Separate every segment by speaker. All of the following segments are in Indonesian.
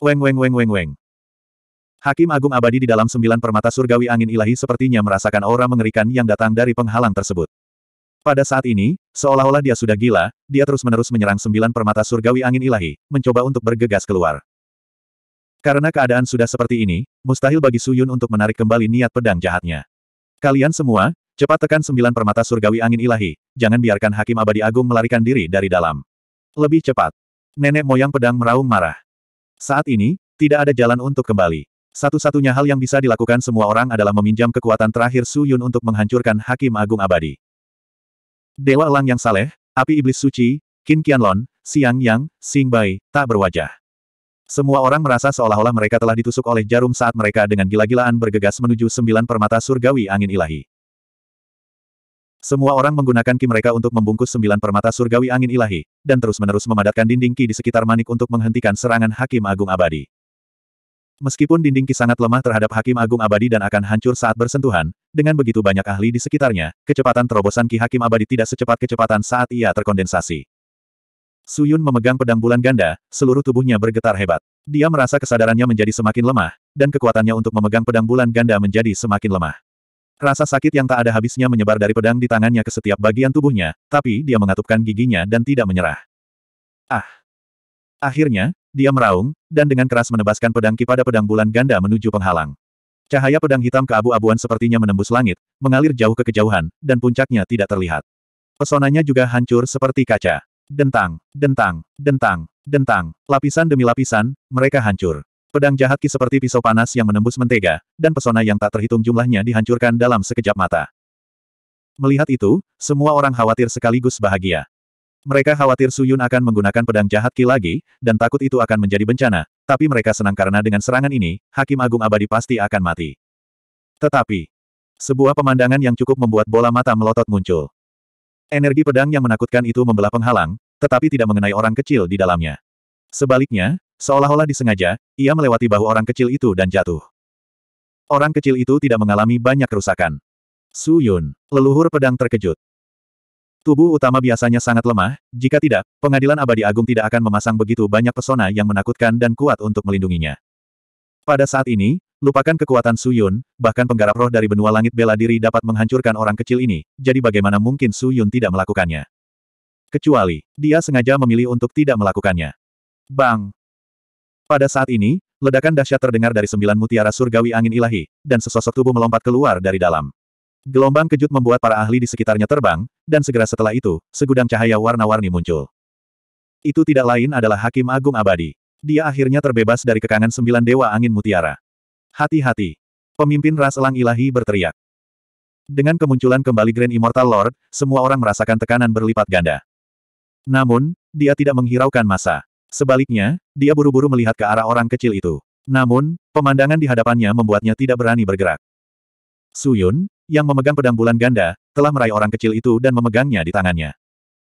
Speaker 1: Weng weng weng weng weng. Hakim Agung Abadi di dalam sembilan permata surgawi angin ilahi sepertinya merasakan aura mengerikan yang datang dari penghalang tersebut. Pada saat ini, seolah-olah dia sudah gila, dia terus-menerus menyerang sembilan permata surgawi angin ilahi, mencoba untuk bergegas keluar. Karena keadaan sudah seperti ini, mustahil bagi Suyun untuk menarik kembali niat pedang jahatnya. Kalian semua, cepat tekan sembilan permata surgawi angin ilahi, jangan biarkan Hakim Abadi Agung melarikan diri dari dalam. Lebih cepat. Nenek moyang pedang meraung marah. Saat ini, tidak ada jalan untuk kembali. Satu-satunya hal yang bisa dilakukan semua orang adalah meminjam kekuatan terakhir Su Yun untuk menghancurkan Hakim Agung Abadi. Dewa Elang yang saleh, api iblis suci, Qin Qianlon, Siang Yang, Xing Bai, tak berwajah. Semua orang merasa seolah-olah mereka telah ditusuk oleh jarum saat mereka dengan gila-gilaan bergegas menuju sembilan permata surgawi angin ilahi. Semua orang menggunakan ki mereka untuk membungkus sembilan permata surgawi angin ilahi, dan terus-menerus memadatkan dinding ki di sekitar manik untuk menghentikan serangan Hakim Agung Abadi. Meskipun dinding ki sangat lemah terhadap Hakim Agung Abadi dan akan hancur saat bersentuhan, dengan begitu banyak ahli di sekitarnya, kecepatan terobosan ki Hakim Abadi tidak secepat kecepatan saat ia terkondensasi. Suyun memegang pedang bulan ganda, seluruh tubuhnya bergetar hebat. Dia merasa kesadarannya menjadi semakin lemah, dan kekuatannya untuk memegang pedang bulan ganda menjadi semakin lemah. Rasa sakit yang tak ada habisnya menyebar dari pedang di tangannya ke setiap bagian tubuhnya, tapi dia mengatupkan giginya dan tidak menyerah. Ah! Akhirnya, dia meraung, dan dengan keras menebaskan pedang ki pada pedang bulan ganda menuju penghalang. Cahaya pedang hitam keabu-abuan sepertinya menembus langit, mengalir jauh ke kejauhan, dan puncaknya tidak terlihat. Pesonanya juga hancur seperti kaca. Dentang, dentang, dentang, dentang, lapisan demi lapisan, mereka hancur. Pedang jahat ki seperti pisau panas yang menembus mentega, dan pesona yang tak terhitung jumlahnya dihancurkan dalam sekejap mata. Melihat itu, semua orang khawatir sekaligus bahagia. Mereka khawatir Suyun akan menggunakan pedang jahat ki lagi, dan takut itu akan menjadi bencana, tapi mereka senang karena dengan serangan ini, Hakim Agung Abadi pasti akan mati. Tetapi, sebuah pemandangan yang cukup membuat bola mata melotot muncul. Energi pedang yang menakutkan itu membelah penghalang, tetapi tidak mengenai orang kecil di dalamnya. Sebaliknya, Seolah-olah disengaja, ia melewati bahu orang kecil itu dan jatuh. Orang kecil itu tidak mengalami banyak kerusakan. Su Yun, leluhur pedang terkejut. Tubuh utama biasanya sangat lemah, jika tidak, pengadilan abadi agung tidak akan memasang begitu banyak pesona yang menakutkan dan kuat untuk melindunginya. Pada saat ini, lupakan kekuatan Su Yun, bahkan penggarap roh dari benua langit bela diri dapat menghancurkan orang kecil ini, jadi bagaimana mungkin Su Yun tidak melakukannya? Kecuali, dia sengaja memilih untuk tidak melakukannya. Bang! Pada saat ini, ledakan dahsyat terdengar dari sembilan mutiara surgawi angin ilahi, dan sesosok tubuh melompat keluar dari dalam. Gelombang kejut membuat para ahli di sekitarnya terbang, dan segera setelah itu, segudang cahaya warna-warni muncul. Itu tidak lain adalah Hakim Agung Abadi. Dia akhirnya terbebas dari kekangan sembilan dewa angin mutiara. Hati-hati. Pemimpin ras elang ilahi berteriak. Dengan kemunculan kembali Grand Immortal Lord, semua orang merasakan tekanan berlipat ganda. Namun, dia tidak menghiraukan masa. Sebaliknya, dia buru-buru melihat ke arah orang kecil itu. Namun, pemandangan di hadapannya membuatnya tidak berani bergerak. Suyun, yang memegang pedang bulan ganda, telah meraih orang kecil itu dan memegangnya di tangannya.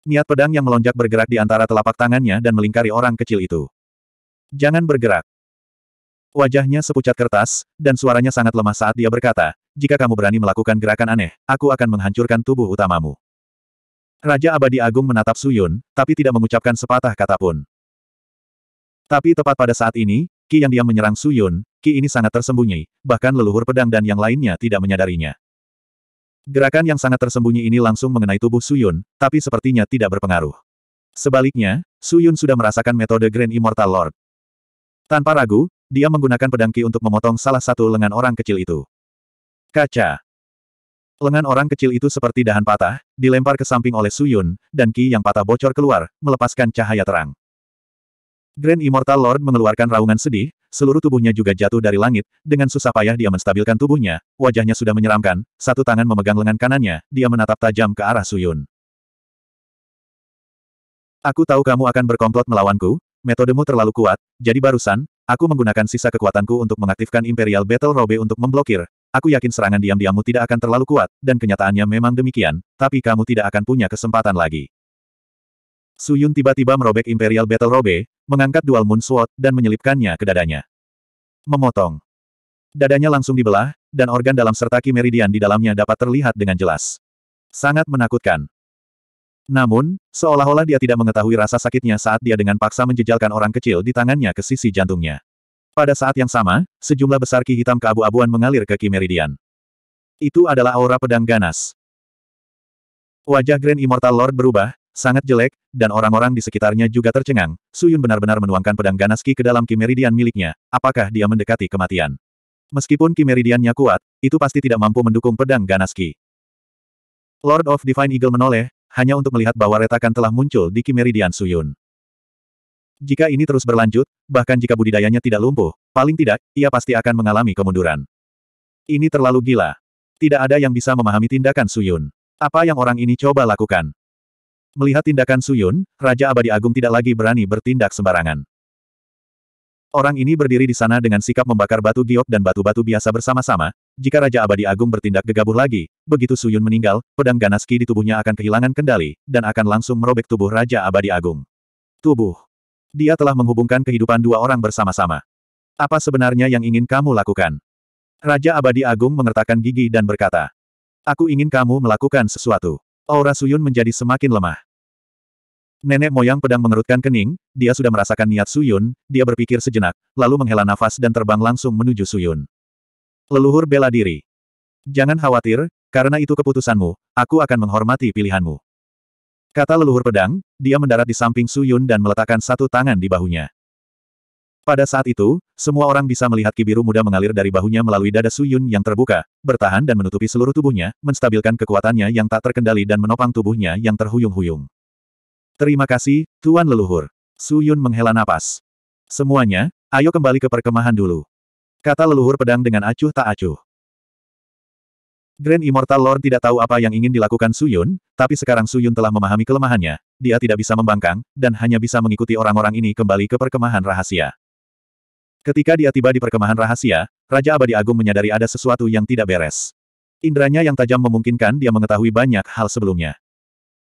Speaker 1: Niat pedang yang melonjak bergerak di antara telapak tangannya dan melingkari orang kecil itu. Jangan bergerak. Wajahnya sepucat kertas, dan suaranya sangat lemah saat dia berkata, jika kamu berani melakukan gerakan aneh, aku akan menghancurkan tubuh utamamu. Raja Abadi Agung menatap Suyun, tapi tidak mengucapkan sepatah kata pun. Tapi tepat pada saat ini, Ki yang diam menyerang Su Yun, Ki ini sangat tersembunyi, bahkan leluhur pedang dan yang lainnya tidak menyadarinya. Gerakan yang sangat tersembunyi ini langsung mengenai tubuh Su Yun, tapi sepertinya tidak berpengaruh. Sebaliknya, Su Yun sudah merasakan metode Grand Immortal Lord. Tanpa ragu, dia menggunakan pedang Ki untuk memotong salah satu lengan orang kecil itu. Kaca. Lengan orang kecil itu seperti dahan patah, dilempar ke samping oleh Su Yun, dan Ki yang patah bocor keluar, melepaskan cahaya terang. Grand Immortal Lord mengeluarkan raungan sedih, seluruh tubuhnya juga jatuh dari langit, dengan susah payah dia menstabilkan tubuhnya, wajahnya sudah menyeramkan, satu tangan memegang lengan kanannya, dia menatap tajam ke arah Suyun. Aku tahu kamu akan berkomplot melawanku, metodemu terlalu kuat, jadi barusan, aku menggunakan sisa kekuatanku untuk mengaktifkan Imperial Battle Robe untuk memblokir, Aku yakin serangan diam-diammu tidak akan terlalu kuat, dan kenyataannya memang demikian, tapi kamu tidak akan punya kesempatan lagi. Su Yun tiba-tiba merobek Imperial Battle Robe, mengangkat Dual Moon Sword, dan menyelipkannya ke dadanya. Memotong. Dadanya langsung dibelah, dan organ dalam serta ki meridian di dalamnya dapat terlihat dengan jelas. Sangat menakutkan. Namun, seolah-olah dia tidak mengetahui rasa sakitnya saat dia dengan paksa menjejalkan orang kecil di tangannya ke sisi jantungnya. Pada saat yang sama, sejumlah besar ki hitam keabu-abuan mengalir ke ki meridian. Itu adalah aura pedang ganas. Wajah Grand Immortal Lord berubah, Sangat jelek, dan orang-orang di sekitarnya juga tercengang, Suyun benar-benar menuangkan pedang Ganaski ke dalam Kimeridian miliknya, apakah dia mendekati kematian? Meskipun Kimeridiannya kuat, itu pasti tidak mampu mendukung pedang Ganaski. Lord of Divine Eagle menoleh, hanya untuk melihat bahwa retakan telah muncul di Kimeridian Suyun. Jika ini terus berlanjut, bahkan jika budidayanya tidak lumpuh, paling tidak, ia pasti akan mengalami kemunduran. Ini terlalu gila. Tidak ada yang bisa memahami tindakan Suyun. Apa yang orang ini coba lakukan? Melihat tindakan Suyun, Raja Abadi Agung tidak lagi berani bertindak sembarangan. Orang ini berdiri di sana dengan sikap membakar batu giok dan batu-batu biasa bersama-sama, jika Raja Abadi Agung bertindak gegabah lagi, begitu Suyun meninggal, pedang Ganaski di tubuhnya akan kehilangan kendali, dan akan langsung merobek tubuh Raja Abadi Agung. Tubuh. Dia telah menghubungkan kehidupan dua orang bersama-sama. Apa sebenarnya yang ingin kamu lakukan? Raja Abadi Agung mengertakkan gigi dan berkata, Aku ingin kamu melakukan sesuatu. Aura Suyun menjadi semakin lemah. Nenek moyang pedang mengerutkan kening, dia sudah merasakan niat Suyun, dia berpikir sejenak, lalu menghela nafas dan terbang langsung menuju Suyun. Leluhur bela diri. Jangan khawatir, karena itu keputusanmu, aku akan menghormati pilihanmu. Kata leluhur pedang, dia mendarat di samping Suyun dan meletakkan satu tangan di bahunya. Pada saat itu, semua orang bisa melihat kibiru muda mengalir dari bahunya melalui dada Suyun yang terbuka, bertahan dan menutupi seluruh tubuhnya, menstabilkan kekuatannya yang tak terkendali dan menopang tubuhnya yang terhuyung-huyung. Terima kasih, Tuan Leluhur. Su Yun menghela napas. Semuanya, ayo kembali ke perkemahan dulu. Kata leluhur pedang dengan acuh tak acuh. Grand Immortal Lord tidak tahu apa yang ingin dilakukan Su Yun, tapi sekarang Su Yun telah memahami kelemahannya, dia tidak bisa membangkang, dan hanya bisa mengikuti orang-orang ini kembali ke perkemahan rahasia. Ketika dia tiba di perkemahan rahasia, Raja Abadi Agung menyadari ada sesuatu yang tidak beres. Indranya yang tajam memungkinkan dia mengetahui banyak hal sebelumnya.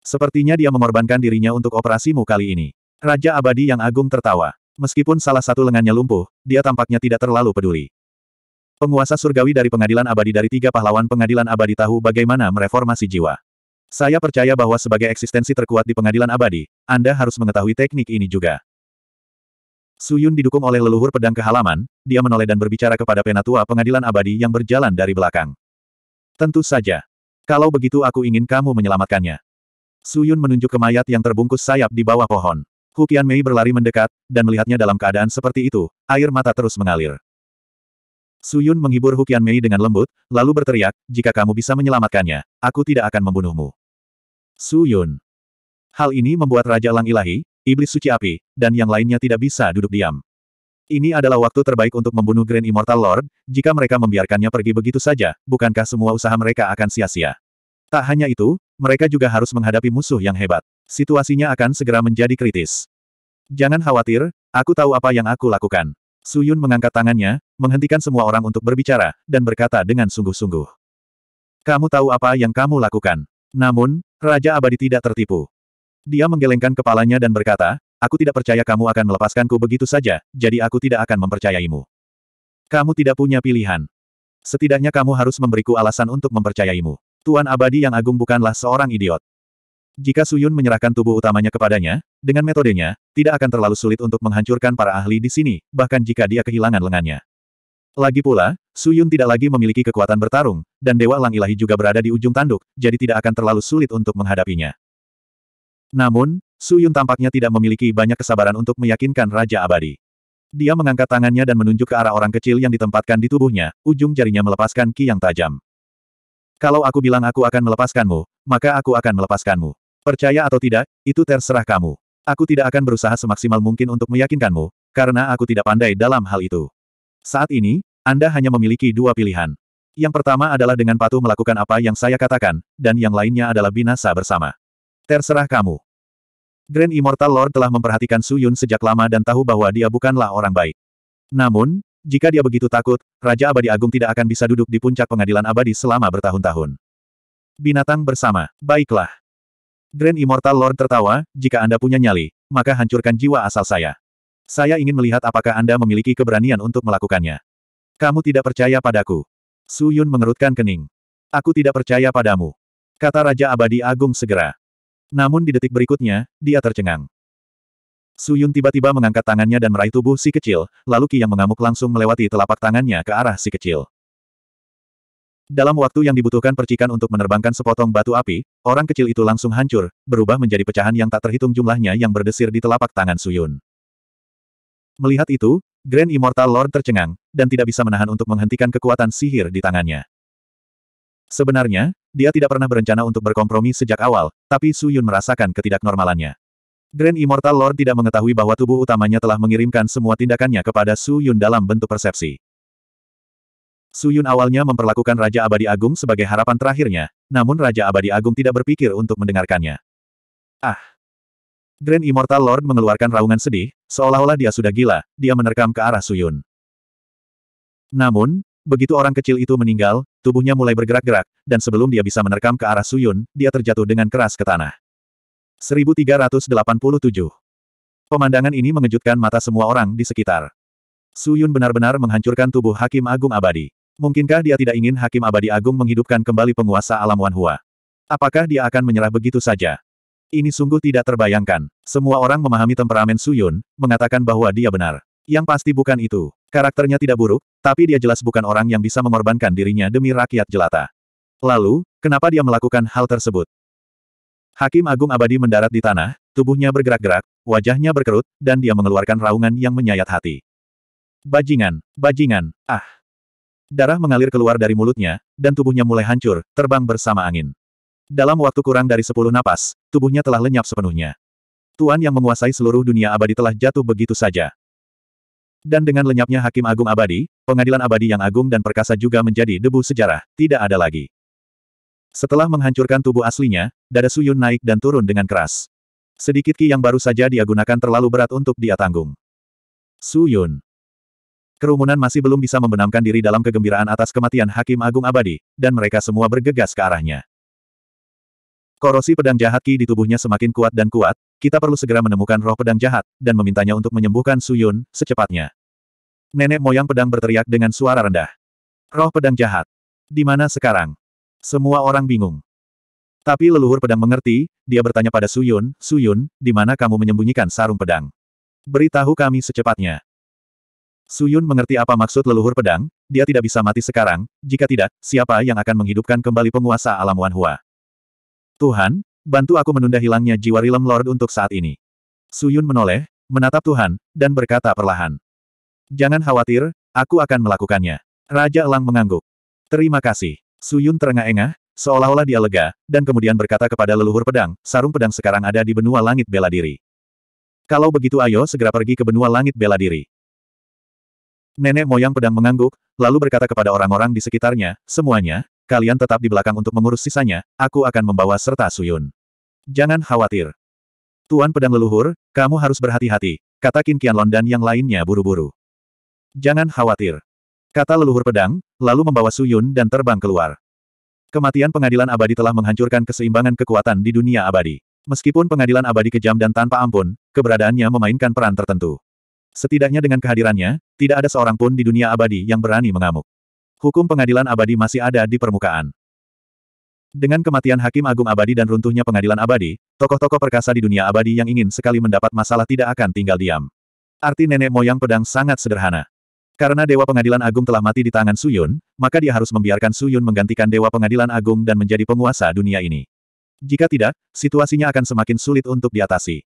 Speaker 1: Sepertinya dia mengorbankan dirinya untuk operasimu kali ini. Raja Abadi yang agung tertawa. Meskipun salah satu lengannya lumpuh, dia tampaknya tidak terlalu peduli. Penguasa surgawi dari pengadilan abadi dari tiga pahlawan pengadilan abadi tahu bagaimana mereformasi jiwa. Saya percaya bahwa sebagai eksistensi terkuat di pengadilan abadi, Anda harus mengetahui teknik ini juga. Suyun didukung oleh leluhur pedang ke halaman, dia menoleh dan berbicara kepada penatua pengadilan abadi yang berjalan dari belakang. Tentu saja. Kalau begitu aku ingin kamu menyelamatkannya. Suyun menunjuk ke mayat yang terbungkus sayap di bawah pohon. Hukian Mei berlari mendekat, dan melihatnya dalam keadaan seperti itu, air mata terus mengalir. Suyun menghibur Hukian Mei dengan lembut, lalu berteriak, jika kamu bisa menyelamatkannya, aku tidak akan membunuhmu. Suyun. Hal ini membuat Raja Lang Ilahi, Iblis Suci Api, dan yang lainnya tidak bisa duduk diam. Ini adalah waktu terbaik untuk membunuh Grand Immortal Lord, jika mereka membiarkannya pergi begitu saja, bukankah semua usaha mereka akan sia-sia? Tak hanya itu, mereka juga harus menghadapi musuh yang hebat. Situasinya akan segera menjadi kritis. Jangan khawatir, aku tahu apa yang aku lakukan. Su Yun mengangkat tangannya, menghentikan semua orang untuk berbicara, dan berkata dengan sungguh-sungguh. Kamu tahu apa yang kamu lakukan. Namun, Raja Abadi tidak tertipu. Dia menggelengkan kepalanya dan berkata, Aku tidak percaya kamu akan melepaskanku begitu saja, jadi aku tidak akan mempercayaimu. Kamu tidak punya pilihan. Setidaknya kamu harus memberiku alasan untuk mempercayaimu. Tuan Abadi yang agung bukanlah seorang idiot. Jika Suyun menyerahkan tubuh utamanya kepadanya, dengan metodenya, tidak akan terlalu sulit untuk menghancurkan para ahli di sini, bahkan jika dia kehilangan lengannya. Lagi pula, Suyun tidak lagi memiliki kekuatan bertarung, dan Dewa Lang Ilahi juga berada di ujung tanduk, jadi tidak akan terlalu sulit untuk menghadapinya. Namun, Suyun tampaknya tidak memiliki banyak kesabaran untuk meyakinkan Raja Abadi. Dia mengangkat tangannya dan menunjuk ke arah orang kecil yang ditempatkan di tubuhnya, ujung jarinya melepaskan ki yang tajam. Kalau aku bilang aku akan melepaskanmu, maka aku akan melepaskanmu. Percaya atau tidak, itu terserah kamu. Aku tidak akan berusaha semaksimal mungkin untuk meyakinkanmu, karena aku tidak pandai dalam hal itu. Saat ini, Anda hanya memiliki dua pilihan. Yang pertama adalah dengan patuh melakukan apa yang saya katakan, dan yang lainnya adalah binasa bersama. Terserah kamu. Grand Immortal Lord telah memperhatikan Su Yun sejak lama dan tahu bahwa dia bukanlah orang baik. Namun, jika dia begitu takut, Raja Abadi Agung tidak akan bisa duduk di puncak pengadilan abadi selama bertahun-tahun. Binatang bersama, baiklah. Grand Immortal Lord tertawa, jika Anda punya nyali, maka hancurkan jiwa asal saya. Saya ingin melihat apakah Anda memiliki keberanian untuk melakukannya. Kamu tidak percaya padaku. Su Yun mengerutkan kening. Aku tidak percaya padamu. Kata Raja Abadi Agung segera. Namun di detik berikutnya, dia tercengang. Suyun tiba-tiba mengangkat tangannya dan meraih tubuh si kecil, lalu Ki yang mengamuk langsung melewati telapak tangannya ke arah si kecil. Dalam waktu yang dibutuhkan percikan untuk menerbangkan sepotong batu api, orang kecil itu langsung hancur, berubah menjadi pecahan yang tak terhitung jumlahnya yang berdesir di telapak tangan Suyun. Melihat itu, Grand Immortal Lord tercengang, dan tidak bisa menahan untuk menghentikan kekuatan sihir di tangannya. Sebenarnya, dia tidak pernah berencana untuk berkompromi sejak awal, tapi Suyun merasakan ketidaknormalannya. Grand Immortal Lord tidak mengetahui bahwa tubuh utamanya telah mengirimkan semua tindakannya kepada Su Yun dalam bentuk persepsi. Su Yun awalnya memperlakukan Raja Abadi Agung sebagai harapan terakhirnya, namun Raja Abadi Agung tidak berpikir untuk mendengarkannya. Ah! Grand Immortal Lord mengeluarkan raungan sedih, seolah-olah dia sudah gila, dia menerkam ke arah Su Yun. Namun, begitu orang kecil itu meninggal, tubuhnya mulai bergerak-gerak, dan sebelum dia bisa menerkam ke arah Su Yun, dia terjatuh dengan keras ke tanah. 1387. Pemandangan ini mengejutkan mata semua orang di sekitar. Su Yun benar-benar menghancurkan tubuh Hakim Agung Abadi. Mungkinkah dia tidak ingin Hakim Abadi Agung menghidupkan kembali penguasa alam Wanhua? Apakah dia akan menyerah begitu saja? Ini sungguh tidak terbayangkan. Semua orang memahami temperamen Su Yun, mengatakan bahwa dia benar. Yang pasti bukan itu. Karakternya tidak buruk, tapi dia jelas bukan orang yang bisa mengorbankan dirinya demi rakyat jelata. Lalu, kenapa dia melakukan hal tersebut? Hakim Agung Abadi mendarat di tanah, tubuhnya bergerak-gerak, wajahnya berkerut, dan dia mengeluarkan raungan yang menyayat hati. Bajingan, bajingan, ah. Darah mengalir keluar dari mulutnya, dan tubuhnya mulai hancur, terbang bersama angin. Dalam waktu kurang dari sepuluh napas, tubuhnya telah lenyap sepenuhnya. Tuan yang menguasai seluruh dunia abadi telah jatuh begitu saja. Dan dengan lenyapnya Hakim Agung Abadi, pengadilan abadi yang agung dan perkasa juga menjadi debu sejarah, tidak ada lagi. Setelah menghancurkan tubuh aslinya, dada Suyun naik dan turun dengan keras. Sedikit ki yang baru saja dia gunakan terlalu berat untuk dia tanggung. Suyun. Kerumunan masih belum bisa membenamkan diri dalam kegembiraan atas kematian Hakim Agung Abadi, dan mereka semua bergegas ke arahnya. Korosi pedang jahat ki di tubuhnya semakin kuat dan kuat, kita perlu segera menemukan roh pedang jahat, dan memintanya untuk menyembuhkan Suyun, secepatnya. Nenek moyang pedang berteriak dengan suara rendah. Roh pedang jahat. Di mana sekarang? Semua orang bingung. Tapi leluhur pedang mengerti, dia bertanya pada Suyun, Suyun, di mana kamu menyembunyikan sarung pedang? Beritahu kami secepatnya. Suyun mengerti apa maksud leluhur pedang, dia tidak bisa mati sekarang, jika tidak, siapa yang akan menghidupkan kembali penguasa alam wanhua? Tuhan, bantu aku menunda hilangnya jiwa rilem Lord untuk saat ini. Suyun menoleh, menatap Tuhan, dan berkata perlahan. Jangan khawatir, aku akan melakukannya. Raja Elang mengangguk. Terima kasih. Suyun terengah-engah, seolah-olah dia lega, dan kemudian berkata kepada leluhur pedang, sarung pedang sekarang ada di benua langit bela diri. Kalau begitu ayo segera pergi ke benua langit bela diri. Nenek moyang pedang mengangguk, lalu berkata kepada orang-orang di sekitarnya, semuanya, kalian tetap di belakang untuk mengurus sisanya, aku akan membawa serta Suyun. Jangan khawatir. Tuan pedang leluhur, kamu harus berhati-hati, kata Qin Qianlong dan yang lainnya buru-buru. Jangan khawatir. Kata leluhur pedang, lalu membawa Suyun dan terbang keluar. Kematian pengadilan abadi telah menghancurkan keseimbangan kekuatan di dunia abadi. Meskipun pengadilan abadi kejam dan tanpa ampun, keberadaannya memainkan peran tertentu. Setidaknya dengan kehadirannya, tidak ada seorang pun di dunia abadi yang berani mengamuk. Hukum pengadilan abadi masih ada di permukaan. Dengan kematian Hakim Agung Abadi dan runtuhnya pengadilan abadi, tokoh-tokoh perkasa di dunia abadi yang ingin sekali mendapat masalah tidak akan tinggal diam. Arti nenek moyang pedang sangat sederhana. Karena Dewa Pengadilan Agung telah mati di tangan Suyun, maka dia harus membiarkan Suyun menggantikan Dewa Pengadilan Agung dan menjadi penguasa dunia ini. Jika tidak, situasinya akan semakin sulit untuk diatasi.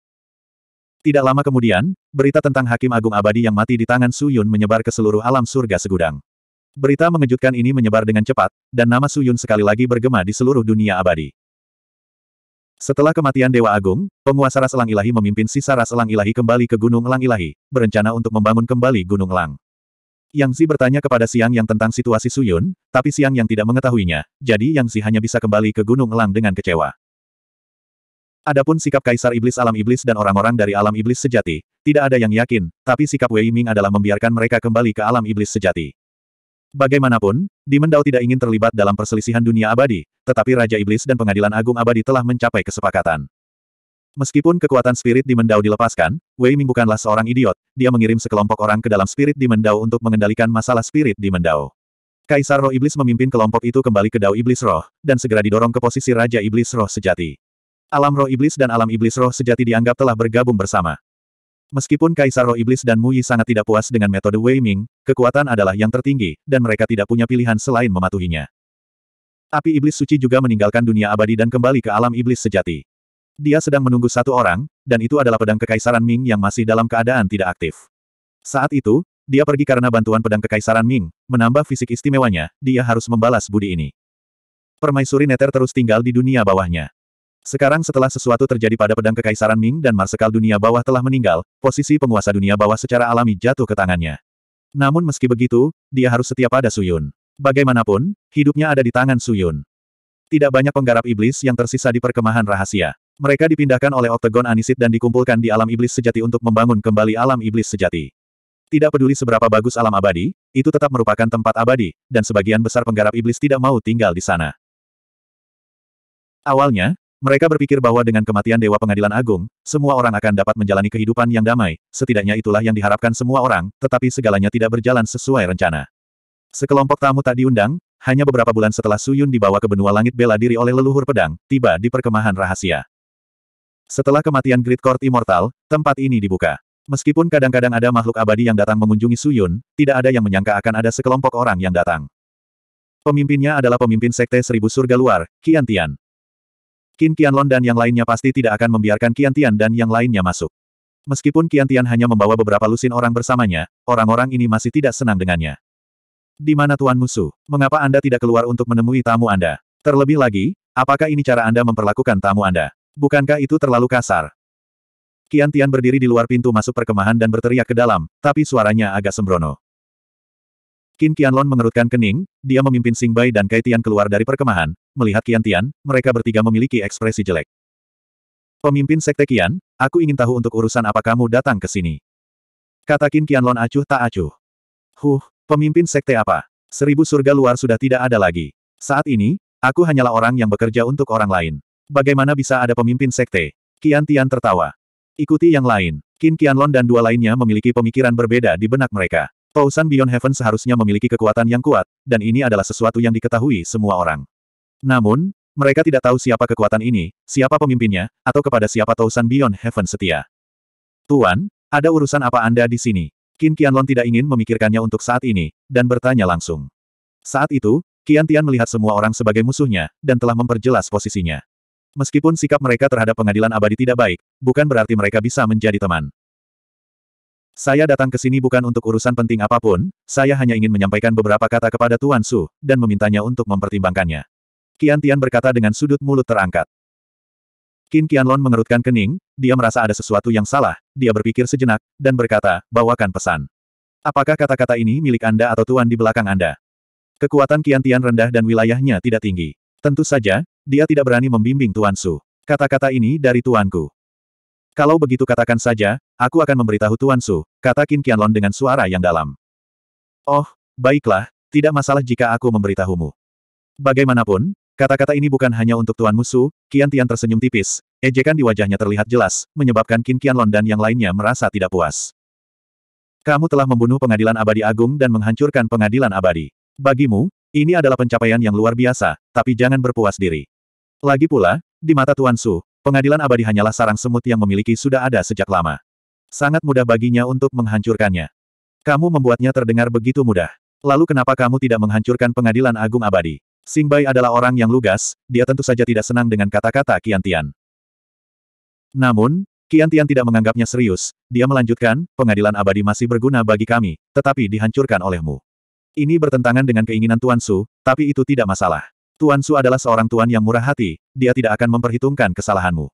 Speaker 1: Tidak lama kemudian, berita tentang Hakim Agung Abadi yang mati di tangan Suyun menyebar ke seluruh alam surga segudang. Berita mengejutkan ini menyebar dengan cepat, dan nama Suyun sekali lagi bergema di seluruh dunia abadi. Setelah kematian Dewa Agung, penguasa Ras Elang Ilahi memimpin sisa Ras Elang Ilahi kembali ke Gunung Elang Ilahi, berencana untuk membangun kembali Gunung Elang. Yang Zi bertanya kepada Siang Yang tentang situasi Suyun, tapi Siang Yang tidak mengetahuinya, jadi Yang Zi hanya bisa kembali ke Gunung Elang dengan kecewa. Adapun sikap Kaisar Iblis Alam Iblis dan orang-orang dari Alam Iblis Sejati, tidak ada yang yakin, tapi sikap Wei Ming adalah membiarkan mereka kembali ke Alam Iblis Sejati. Bagaimanapun, Dimendao tidak ingin terlibat dalam perselisihan dunia abadi, tetapi Raja Iblis dan Pengadilan Agung Abadi telah mencapai kesepakatan. Meskipun kekuatan spirit di Mendao dilepaskan, Wei Ming bukanlah seorang idiot, dia mengirim sekelompok orang ke dalam spirit di Mendao untuk mengendalikan masalah spirit di Mendau. Kaisar Roh Iblis memimpin kelompok itu kembali ke Dao Iblis Roh, dan segera didorong ke posisi Raja Iblis Roh sejati. Alam Roh Iblis dan Alam Iblis Roh sejati dianggap telah bergabung bersama. Meskipun Kaisar Roh Iblis dan Mu Yi sangat tidak puas dengan metode Wei Ming, kekuatan adalah yang tertinggi, dan mereka tidak punya pilihan selain mematuhinya. Api Iblis Suci juga meninggalkan dunia abadi dan kembali ke alam Iblis sejati. Dia sedang menunggu satu orang, dan itu adalah pedang kekaisaran Ming yang masih dalam keadaan tidak aktif. Saat itu, dia pergi karena bantuan pedang kekaisaran Ming, menambah fisik istimewanya, dia harus membalas budi ini. Permaisuri Neter terus tinggal di dunia bawahnya. Sekarang setelah sesuatu terjadi pada pedang kekaisaran Ming dan marsekal dunia bawah telah meninggal, posisi penguasa dunia bawah secara alami jatuh ke tangannya. Namun meski begitu, dia harus setia pada Suyun. Bagaimanapun, hidupnya ada di tangan Suyun. Tidak banyak penggarap iblis yang tersisa di perkemahan rahasia. Mereka dipindahkan oleh Oktagon Anisit dan dikumpulkan di alam iblis sejati untuk membangun kembali alam iblis sejati. Tidak peduli seberapa bagus alam abadi, itu tetap merupakan tempat abadi, dan sebagian besar penggarap iblis tidak mau tinggal di sana. Awalnya, mereka berpikir bahwa dengan kematian Dewa Pengadilan Agung, semua orang akan dapat menjalani kehidupan yang damai, setidaknya itulah yang diharapkan semua orang, tetapi segalanya tidak berjalan sesuai rencana. Sekelompok tamu tak diundang, hanya beberapa bulan setelah Suyun dibawa ke benua langit bela diri oleh leluhur pedang, tiba di perkemahan rahasia. Setelah kematian Great Court Immortal, tempat ini dibuka. Meskipun kadang-kadang ada makhluk abadi yang datang mengunjungi Suyun, tidak ada yang menyangka akan ada sekelompok orang yang datang. Pemimpinnya adalah pemimpin Sekte Seribu Surga Luar, Qian Tian. Qin Qianlong dan yang lainnya pasti tidak akan membiarkan Kian Tian dan yang lainnya masuk. Meskipun Kian Tian hanya membawa beberapa lusin orang bersamanya, orang-orang ini masih tidak senang dengannya. Di mana Tuan Musu? Mengapa Anda tidak keluar untuk menemui tamu Anda? Terlebih lagi, apakah ini cara Anda memperlakukan tamu Anda? Bukankah itu terlalu kasar? Kian Tian berdiri di luar pintu masuk perkemahan dan berteriak ke dalam, tapi suaranya agak sembrono. Qin Qianlong mengerutkan kening, dia memimpin Sing Bai dan Kai Tian keluar dari perkemahan, melihat Kian Tian, mereka bertiga memiliki ekspresi jelek. Pemimpin Sekte Kian, aku ingin tahu untuk urusan apa kamu datang ke sini. Kata Qin Qianlong acuh tak acuh. Huh, pemimpin Sekte apa? Seribu surga luar sudah tidak ada lagi. Saat ini, aku hanyalah orang yang bekerja untuk orang lain. Bagaimana bisa ada pemimpin sekte? Kian Tian tertawa. Ikuti yang lain. Qin Qianlon dan dua lainnya memiliki pemikiran berbeda di benak mereka. Tousan Beyond Heaven seharusnya memiliki kekuatan yang kuat, dan ini adalah sesuatu yang diketahui semua orang. Namun, mereka tidak tahu siapa kekuatan ini, siapa pemimpinnya, atau kepada siapa Tousan Beyond Heaven setia. Tuan, ada urusan apa Anda di sini? Qin Qianlon tidak ingin memikirkannya untuk saat ini, dan bertanya langsung. Saat itu, Qian Tian melihat semua orang sebagai musuhnya, dan telah memperjelas posisinya. Meskipun sikap mereka terhadap pengadilan abadi tidak baik, bukan berarti mereka bisa menjadi teman. Saya datang ke sini bukan untuk urusan penting apapun, saya hanya ingin menyampaikan beberapa kata kepada Tuan Su, dan memintanya untuk mempertimbangkannya. Kian Tian berkata dengan sudut mulut terangkat. Qin Qianlong mengerutkan kening, dia merasa ada sesuatu yang salah, dia berpikir sejenak, dan berkata, bawakan pesan. Apakah kata-kata ini milik Anda atau Tuan di belakang Anda? Kekuatan Qian Tian rendah dan wilayahnya tidak tinggi. Tentu saja, dia tidak berani membimbing Tuan Su. Kata-kata ini dari Tuanku. Kalau begitu katakan saja, aku akan memberitahu Tuan Su, kata Qin Qianlong dengan suara yang dalam. Oh, baiklah, tidak masalah jika aku memberitahumu. Bagaimanapun, kata-kata ini bukan hanya untuk Tuan Musu, Qian Tian tersenyum tipis, ejekan di wajahnya terlihat jelas, menyebabkan Qin Qianlong dan yang lainnya merasa tidak puas. Kamu telah membunuh pengadilan abadi agung dan menghancurkan pengadilan abadi. Bagimu, ini adalah pencapaian yang luar biasa, tapi jangan berpuas diri. Lagi pula, di mata Tuan Su, pengadilan abadi hanyalah sarang semut yang memiliki sudah ada sejak lama. Sangat mudah baginya untuk menghancurkannya. Kamu membuatnya terdengar begitu mudah. Lalu kenapa kamu tidak menghancurkan pengadilan agung abadi? Singbai adalah orang yang lugas, dia tentu saja tidak senang dengan kata-kata Kian Tian. Namun, Kian Tian tidak menganggapnya serius, dia melanjutkan, pengadilan abadi masih berguna bagi kami, tetapi dihancurkan olehmu. Ini bertentangan dengan keinginan Tuan Su, tapi itu tidak masalah. Tuan Su adalah seorang tuan yang murah hati, dia tidak akan memperhitungkan kesalahanmu.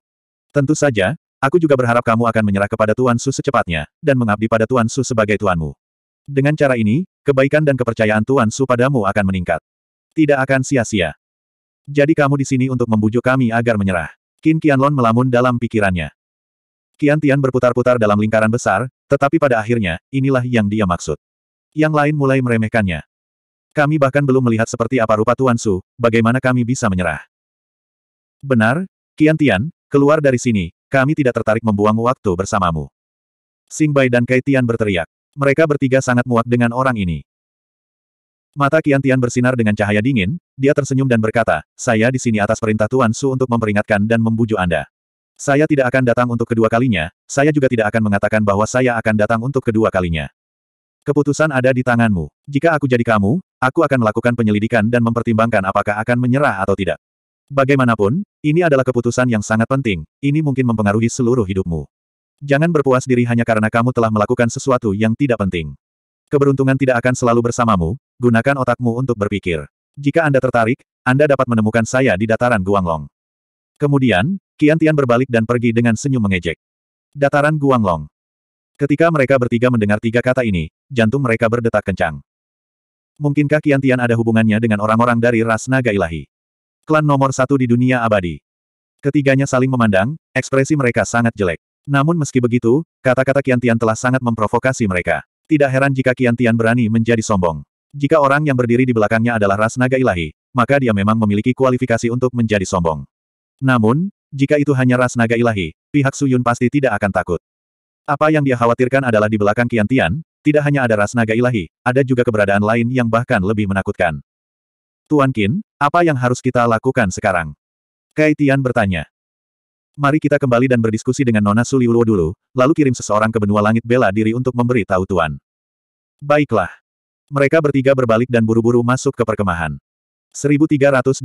Speaker 1: Tentu saja, aku juga berharap kamu akan menyerah kepada Tuan Su secepatnya, dan mengabdi pada Tuan Su sebagai tuanmu. Dengan cara ini, kebaikan dan kepercayaan Tuan Su padamu akan meningkat. Tidak akan sia-sia. Jadi kamu di sini untuk membujuk kami agar menyerah. Qin Qianlong melamun dalam pikirannya. Qian Tian berputar-putar dalam lingkaran besar, tetapi pada akhirnya, inilah yang dia maksud. Yang lain mulai meremehkannya. Kami bahkan belum melihat seperti apa rupa Tuan Su, bagaimana kami bisa menyerah. Benar, Kian Tian, keluar dari sini, kami tidak tertarik membuang waktu bersamamu. Sing Bai dan Kai Tian berteriak. Mereka bertiga sangat muak dengan orang ini. Mata Kian Tian bersinar dengan cahaya dingin, dia tersenyum dan berkata, saya di sini atas perintah Tuan Su untuk memperingatkan dan membujuk Anda. Saya tidak akan datang untuk kedua kalinya, saya juga tidak akan mengatakan bahwa saya akan datang untuk kedua kalinya. Keputusan ada di tanganmu. Jika aku jadi kamu, aku akan melakukan penyelidikan dan mempertimbangkan apakah akan menyerah atau tidak. Bagaimanapun, ini adalah keputusan yang sangat penting, ini mungkin mempengaruhi seluruh hidupmu. Jangan berpuas diri hanya karena kamu telah melakukan sesuatu yang tidak penting. Keberuntungan tidak akan selalu bersamamu, gunakan otakmu untuk berpikir. Jika Anda tertarik, Anda dapat menemukan saya di dataran Guanglong. Kemudian, Kian Tian berbalik dan pergi dengan senyum mengejek. Dataran Guanglong. Ketika mereka bertiga mendengar tiga kata ini, jantung mereka berdetak kencang. Mungkinkah Kian Tian ada hubungannya dengan orang-orang dari ras naga ilahi? Klan nomor satu di dunia abadi. Ketiganya saling memandang, ekspresi mereka sangat jelek. Namun meski begitu, kata-kata Kian Tian telah sangat memprovokasi mereka. Tidak heran jika Kian Tian berani menjadi sombong. Jika orang yang berdiri di belakangnya adalah ras naga ilahi, maka dia memang memiliki kualifikasi untuk menjadi sombong. Namun, jika itu hanya ras naga ilahi, pihak Suyun pasti tidak akan takut. Apa yang dia khawatirkan adalah di belakang Kian Tian, tidak hanya ada ras naga ilahi, ada juga keberadaan lain yang bahkan lebih menakutkan. Tuan Qin, apa yang harus kita lakukan sekarang? Kai Tian bertanya. Mari kita kembali dan berdiskusi dengan Nona Suliuluo dulu, lalu kirim seseorang ke benua langit bela diri untuk memberi tahu Tuan. Baiklah. Mereka bertiga berbalik dan buru-buru masuk ke perkemahan. 1388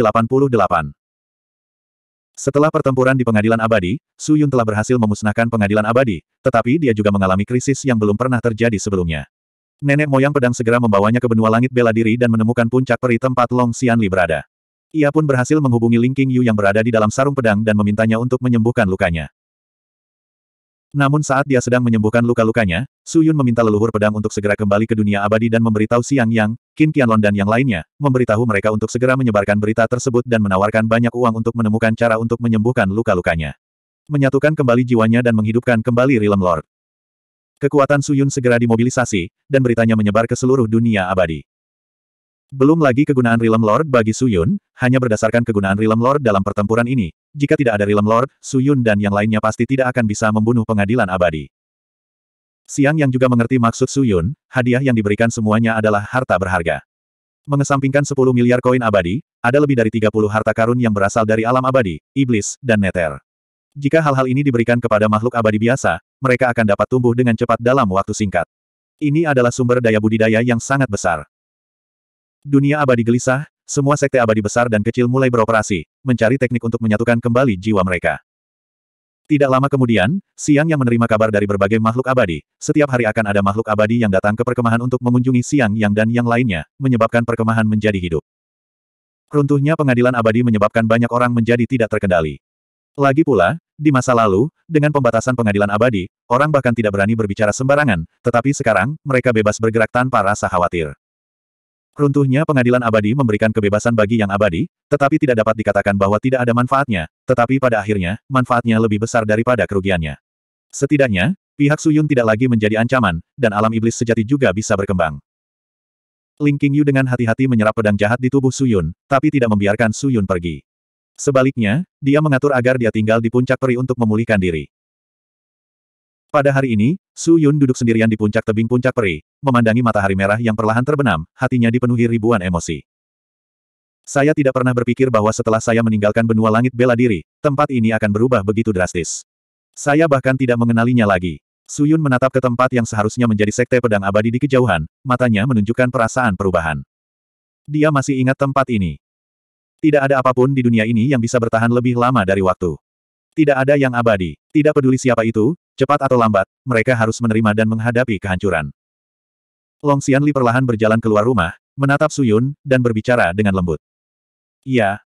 Speaker 1: setelah pertempuran di pengadilan abadi, Su Yun telah berhasil memusnahkan pengadilan abadi, tetapi dia juga mengalami krisis yang belum pernah terjadi sebelumnya. Nenek moyang pedang segera membawanya ke benua langit bela diri dan menemukan puncak peri tempat Long Xianli berada. Ia pun berhasil menghubungi Ling King Yu yang berada di dalam sarung pedang dan memintanya untuk menyembuhkan lukanya. Namun saat dia sedang menyembuhkan luka-lukanya, Su Yun meminta leluhur pedang untuk segera kembali ke dunia abadi dan memberitahu Siang Yang, Qin Qianlong dan yang lainnya, memberitahu mereka untuk segera menyebarkan berita tersebut dan menawarkan banyak uang untuk menemukan cara untuk menyembuhkan luka-lukanya. Menyatukan kembali jiwanya dan menghidupkan kembali Realm Lord. Kekuatan Suyun segera dimobilisasi, dan beritanya menyebar ke seluruh dunia abadi. Belum lagi kegunaan Realm Lord bagi Suyun, hanya berdasarkan kegunaan Realm Lord dalam pertempuran ini. Jika tidak ada Realm Lord, Suyun dan yang lainnya pasti tidak akan bisa membunuh pengadilan abadi. Siang yang juga mengerti maksud Su Yun, hadiah yang diberikan semuanya adalah harta berharga. Mengesampingkan 10 miliar koin abadi, ada lebih dari 30 harta karun yang berasal dari alam abadi, iblis, dan neter. Jika hal-hal ini diberikan kepada makhluk abadi biasa, mereka akan dapat tumbuh dengan cepat dalam waktu singkat. Ini adalah sumber daya budidaya yang sangat besar. Dunia abadi gelisah, semua sekte abadi besar dan kecil mulai beroperasi, mencari teknik untuk menyatukan kembali jiwa mereka. Tidak lama kemudian, Siang yang menerima kabar dari berbagai makhluk abadi, setiap hari akan ada makhluk abadi yang datang ke perkemahan untuk mengunjungi Siang yang dan yang lainnya, menyebabkan perkemahan menjadi hidup. Runtuhnya pengadilan abadi menyebabkan banyak orang menjadi tidak terkendali. Lagi pula, di masa lalu, dengan pembatasan pengadilan abadi, orang bahkan tidak berani berbicara sembarangan, tetapi sekarang, mereka bebas bergerak tanpa rasa khawatir. Runtuhnya pengadilan abadi memberikan kebebasan bagi yang abadi, tetapi tidak dapat dikatakan bahwa tidak ada manfaatnya, tetapi pada akhirnya, manfaatnya lebih besar daripada kerugiannya. Setidaknya, pihak Suyun tidak lagi menjadi ancaman, dan alam iblis sejati juga bisa berkembang. Ling Qingyu dengan hati-hati menyerap pedang jahat di tubuh Suyun, tapi tidak membiarkan Suyun pergi. Sebaliknya, dia mengatur agar dia tinggal di puncak peri untuk memulihkan diri. Pada hari ini, Su Yun duduk sendirian di puncak tebing puncak peri, memandangi matahari merah yang perlahan terbenam, hatinya dipenuhi ribuan emosi. Saya tidak pernah berpikir bahwa setelah saya meninggalkan benua langit bela diri, tempat ini akan berubah begitu drastis. Saya bahkan tidak mengenalinya lagi. Su Yun menatap ke tempat yang seharusnya menjadi sekte pedang abadi di kejauhan, matanya menunjukkan perasaan perubahan. Dia masih ingat tempat ini. Tidak ada apapun di dunia ini yang bisa bertahan lebih lama dari waktu. Tidak ada yang abadi. Tidak peduli siapa itu, cepat atau lambat, mereka harus menerima dan menghadapi kehancuran. Long Xianli perlahan berjalan keluar rumah, menatap Suyun, dan berbicara dengan lembut. Iya.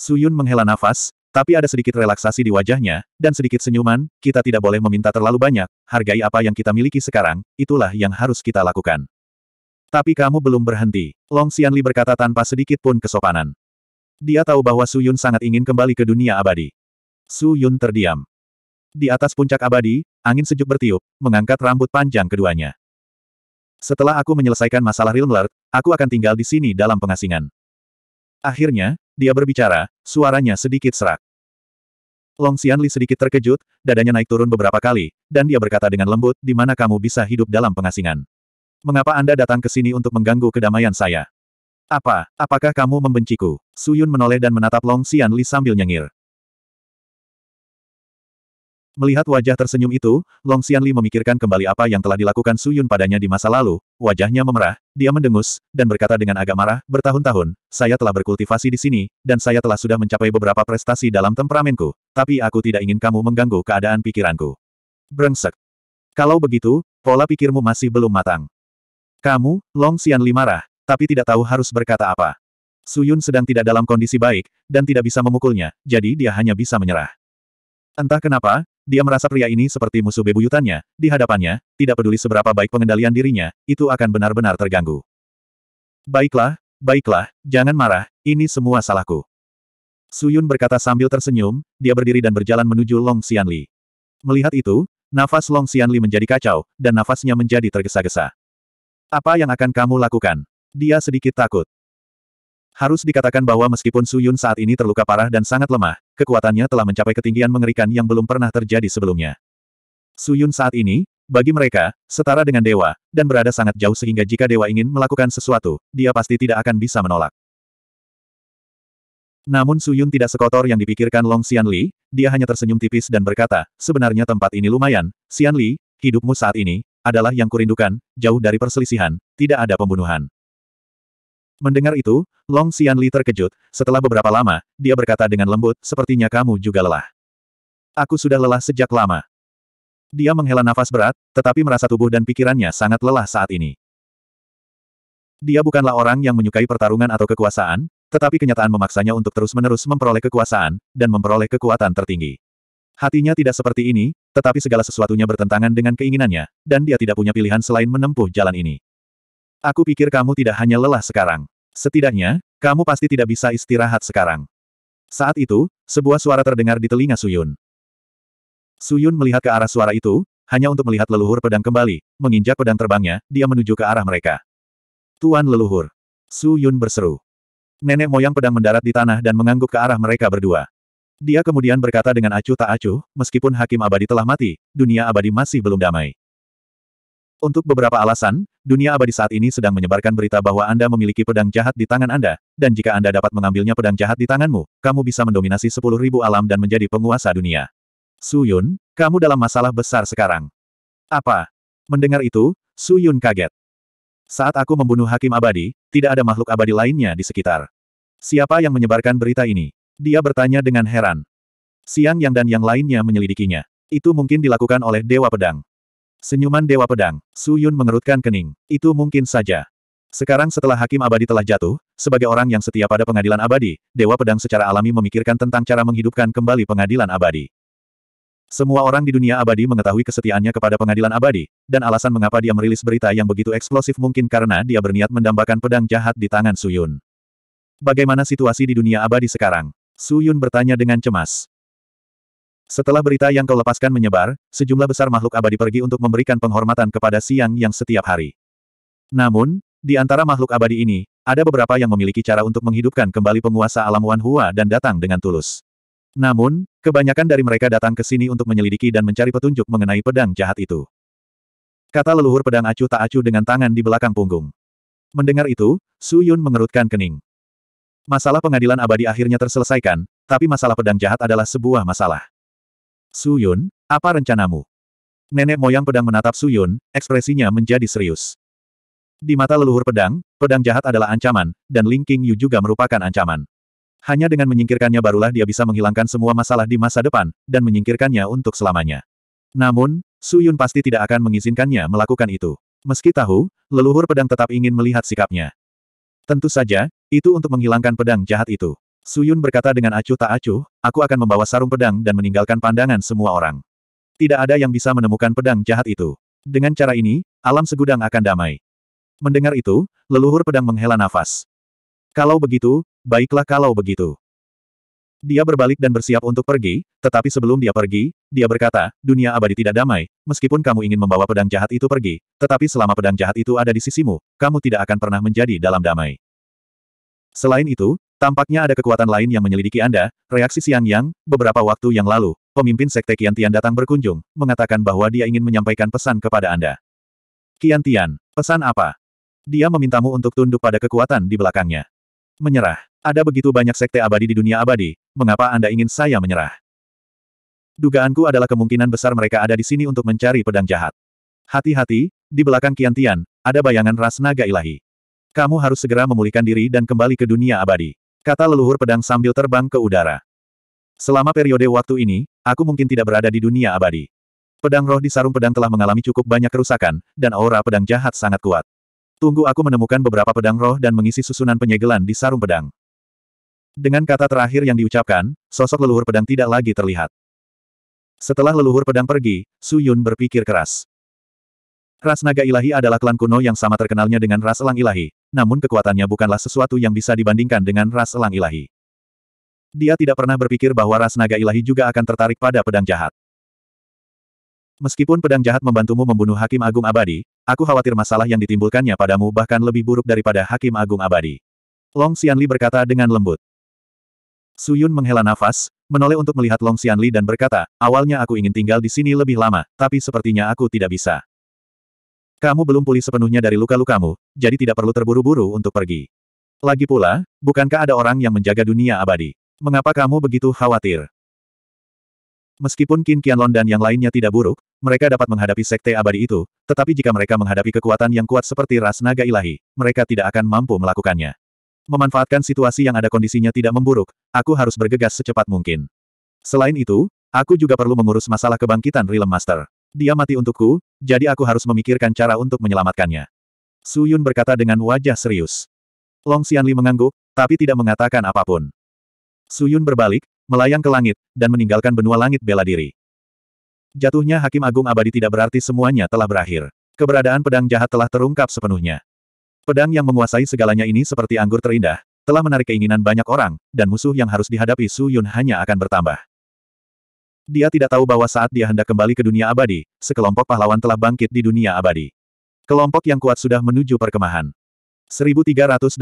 Speaker 1: Suyun menghela nafas, tapi ada sedikit relaksasi di wajahnya, dan sedikit senyuman, kita tidak boleh meminta terlalu banyak, hargai apa yang kita miliki sekarang, itulah yang harus kita lakukan. Tapi kamu belum berhenti, Long Xianli berkata tanpa sedikit pun kesopanan. Dia tahu bahwa Suyun sangat ingin kembali ke dunia abadi. Su Yun terdiam. Di atas puncak abadi, angin sejuk bertiup, mengangkat rambut panjang keduanya. Setelah aku menyelesaikan masalah Lord, aku akan tinggal di sini dalam pengasingan. Akhirnya, dia berbicara, suaranya sedikit serak. Long Xianli sedikit terkejut, dadanya naik turun beberapa kali, dan dia berkata dengan lembut, di mana kamu bisa hidup dalam pengasingan. Mengapa Anda datang ke sini untuk mengganggu kedamaian saya? Apa, apakah kamu membenciku? Suyun menoleh dan menatap Long Xianli sambil nyengir. Melihat wajah tersenyum itu, Long Xianli memikirkan kembali apa yang telah dilakukan Su Yun padanya di masa lalu, wajahnya memerah, dia mendengus, dan berkata dengan agak marah, bertahun-tahun, saya telah berkultivasi di sini, dan saya telah sudah mencapai beberapa prestasi dalam temperamenku, tapi aku tidak ingin kamu mengganggu keadaan pikiranku. Brengsek. Kalau begitu, pola pikirmu masih belum matang. Kamu, Long Xianli marah, tapi tidak tahu harus berkata apa. Su Yun sedang tidak dalam kondisi baik, dan tidak bisa memukulnya, jadi dia hanya bisa menyerah. Entah kenapa, dia merasa pria ini seperti musuh bebuyutannya, di hadapannya, tidak peduli seberapa baik pengendalian dirinya, itu akan benar-benar terganggu. Baiklah, baiklah, jangan marah, ini semua salahku. Suyun berkata sambil tersenyum, dia berdiri dan berjalan menuju Long Xianli. Melihat itu, nafas Long Xianli menjadi kacau, dan nafasnya menjadi tergesa-gesa. Apa yang akan kamu lakukan? Dia sedikit takut. Harus dikatakan bahwa meskipun Suyun saat ini terluka parah dan sangat lemah, kekuatannya telah mencapai ketinggian mengerikan yang belum pernah terjadi sebelumnya. Suyun saat ini, bagi mereka, setara dengan dewa, dan berada sangat jauh sehingga jika dewa ingin melakukan sesuatu, dia pasti tidak akan bisa menolak. Namun Suyun tidak sekotor yang dipikirkan Long Xian Li, dia hanya tersenyum tipis dan berkata, sebenarnya tempat ini lumayan, Xian Li, hidupmu saat ini, adalah yang kurindukan, jauh dari perselisihan, tidak ada pembunuhan. Mendengar itu, Long Xianli terkejut. Setelah beberapa lama, dia berkata dengan lembut, sepertinya kamu juga lelah. Aku sudah lelah sejak lama. Dia menghela nafas berat, tetapi merasa tubuh dan pikirannya sangat lelah saat ini. Dia bukanlah orang yang menyukai pertarungan atau kekuasaan, tetapi kenyataan memaksanya untuk terus-menerus memperoleh kekuasaan, dan memperoleh kekuatan tertinggi. Hatinya tidak seperti ini, tetapi segala sesuatunya bertentangan dengan keinginannya, dan dia tidak punya pilihan selain menempuh jalan ini. Aku pikir kamu tidak hanya lelah sekarang. Setidaknya, kamu pasti tidak bisa istirahat sekarang. Saat itu, sebuah suara terdengar di telinga Suyun. Suyun melihat ke arah suara itu, hanya untuk melihat leluhur pedang kembali, menginjak pedang terbangnya, dia menuju ke arah mereka. Tuan leluhur. Suyun berseru. Nenek moyang pedang mendarat di tanah dan mengangguk ke arah mereka berdua. Dia kemudian berkata dengan acuh tak acuh, meskipun hakim abadi telah mati, dunia abadi masih belum damai. Untuk beberapa alasan, dunia abadi saat ini sedang menyebarkan berita bahwa Anda memiliki pedang jahat di tangan Anda, dan jika Anda dapat mengambilnya pedang jahat di tanganmu, kamu bisa mendominasi sepuluh ribu alam dan menjadi penguasa dunia. Su Yun, kamu dalam masalah besar sekarang. Apa? Mendengar itu, Su Yun kaget. Saat aku membunuh Hakim Abadi, tidak ada makhluk abadi lainnya di sekitar. Siapa yang menyebarkan berita ini? Dia bertanya dengan heran. Siang Yang dan yang lainnya menyelidikinya. Itu mungkin dilakukan oleh Dewa Pedang. Senyuman Dewa Pedang, Su Yun mengerutkan kening. Itu mungkin saja. Sekarang setelah Hakim Abadi telah jatuh, sebagai orang yang setia pada pengadilan abadi, Dewa Pedang secara alami memikirkan tentang cara menghidupkan kembali pengadilan abadi. Semua orang di dunia abadi mengetahui kesetiaannya kepada pengadilan abadi, dan alasan mengapa dia merilis berita yang begitu eksplosif mungkin karena dia berniat mendambakan pedang jahat di tangan Su Yun. Bagaimana situasi di dunia abadi sekarang? Su Yun bertanya dengan cemas. Setelah berita yang kau lepaskan menyebar, sejumlah besar makhluk abadi pergi untuk memberikan penghormatan kepada siang yang setiap hari. Namun, di antara makhluk abadi ini, ada beberapa yang memiliki cara untuk menghidupkan kembali penguasa alam Wan Hua dan datang dengan tulus. Namun, kebanyakan dari mereka datang ke sini untuk menyelidiki dan mencari petunjuk mengenai pedang jahat itu. Kata leluhur pedang Acu tak acu dengan tangan di belakang punggung. Mendengar itu, Su Yun mengerutkan kening. Masalah pengadilan abadi akhirnya terselesaikan, tapi masalah pedang jahat adalah sebuah masalah. Su Yun, apa rencanamu? Nenek moyang pedang menatap Su Yun, ekspresinya menjadi serius. Di mata leluhur pedang, pedang jahat adalah ancaman, dan Ling King Yu juga merupakan ancaman. Hanya dengan menyingkirkannya barulah dia bisa menghilangkan semua masalah di masa depan, dan menyingkirkannya untuk selamanya. Namun, Su Yun pasti tidak akan mengizinkannya melakukan itu. Meski tahu, leluhur pedang tetap ingin melihat sikapnya. Tentu saja, itu untuk menghilangkan pedang jahat itu. Suyun berkata dengan acuh tak acuh, aku akan membawa sarung pedang dan meninggalkan pandangan semua orang. Tidak ada yang bisa menemukan pedang jahat itu. Dengan cara ini, alam segudang akan damai. Mendengar itu, leluhur pedang menghela nafas. Kalau begitu, baiklah kalau begitu. Dia berbalik dan bersiap untuk pergi, tetapi sebelum dia pergi, dia berkata, dunia abadi tidak damai, meskipun kamu ingin membawa pedang jahat itu pergi, tetapi selama pedang jahat itu ada di sisimu, kamu tidak akan pernah menjadi dalam damai. Selain itu, Tampaknya ada kekuatan lain yang menyelidiki Anda, reaksi siang Yang, beberapa waktu yang lalu, pemimpin Sekte Qian Tian datang berkunjung, mengatakan bahwa dia ingin menyampaikan pesan kepada Anda. Qian Tian, pesan apa? Dia memintamu untuk tunduk pada kekuatan di belakangnya. Menyerah. Ada begitu banyak sekte abadi di dunia abadi, mengapa Anda ingin saya menyerah? Dugaanku adalah kemungkinan besar mereka ada di sini untuk mencari pedang jahat. Hati-hati, di belakang Kian Tian, ada bayangan ras naga ilahi. Kamu harus segera memulihkan diri dan kembali ke dunia abadi. Kata leluhur pedang sambil terbang ke udara. Selama periode waktu ini, aku mungkin tidak berada di dunia abadi. Pedang roh di sarung pedang telah mengalami cukup banyak kerusakan, dan aura pedang jahat sangat kuat. Tunggu aku menemukan beberapa pedang roh dan mengisi susunan penyegelan di sarung pedang. Dengan kata terakhir yang diucapkan, sosok leluhur pedang tidak lagi terlihat. Setelah leluhur pedang pergi, Su Yun berpikir keras. Ras naga ilahi adalah klan kuno yang sama terkenalnya dengan ras elang ilahi, namun kekuatannya bukanlah sesuatu yang bisa dibandingkan dengan ras elang ilahi. Dia tidak pernah berpikir bahwa ras naga ilahi juga akan tertarik pada pedang jahat. Meskipun pedang jahat membantumu membunuh Hakim Agung Abadi, aku khawatir masalah yang ditimbulkannya padamu bahkan lebih buruk daripada Hakim Agung Abadi. Long Xianli berkata dengan lembut. Suyun menghela nafas, menoleh untuk melihat Long Xianli dan berkata, awalnya aku ingin tinggal di sini lebih lama, tapi sepertinya aku tidak bisa. Kamu belum pulih sepenuhnya dari luka-lukamu, jadi tidak perlu terburu-buru untuk pergi. Lagi pula, bukankah ada orang yang menjaga dunia abadi? Mengapa kamu begitu khawatir? Meskipun Qin Qianlong dan yang lainnya tidak buruk, mereka dapat menghadapi sekte abadi itu, tetapi jika mereka menghadapi kekuatan yang kuat seperti ras naga ilahi, mereka tidak akan mampu melakukannya. Memanfaatkan situasi yang ada kondisinya tidak memburuk, aku harus bergegas secepat mungkin. Selain itu, aku juga perlu mengurus masalah kebangkitan Realm Master. Dia mati untukku, jadi aku harus memikirkan cara untuk menyelamatkannya. Su Yun berkata dengan wajah serius. Long Xianli mengangguk, tapi tidak mengatakan apapun. Su Yun berbalik, melayang ke langit, dan meninggalkan benua langit bela diri. Jatuhnya Hakim Agung Abadi tidak berarti semuanya telah berakhir. Keberadaan pedang jahat telah terungkap sepenuhnya. Pedang yang menguasai segalanya ini seperti anggur terindah, telah menarik keinginan banyak orang, dan musuh yang harus dihadapi Su Yun hanya akan bertambah. Dia tidak tahu bahwa saat dia hendak kembali ke dunia abadi, sekelompok pahlawan telah bangkit di dunia abadi. Kelompok yang kuat sudah menuju perkemahan. 1389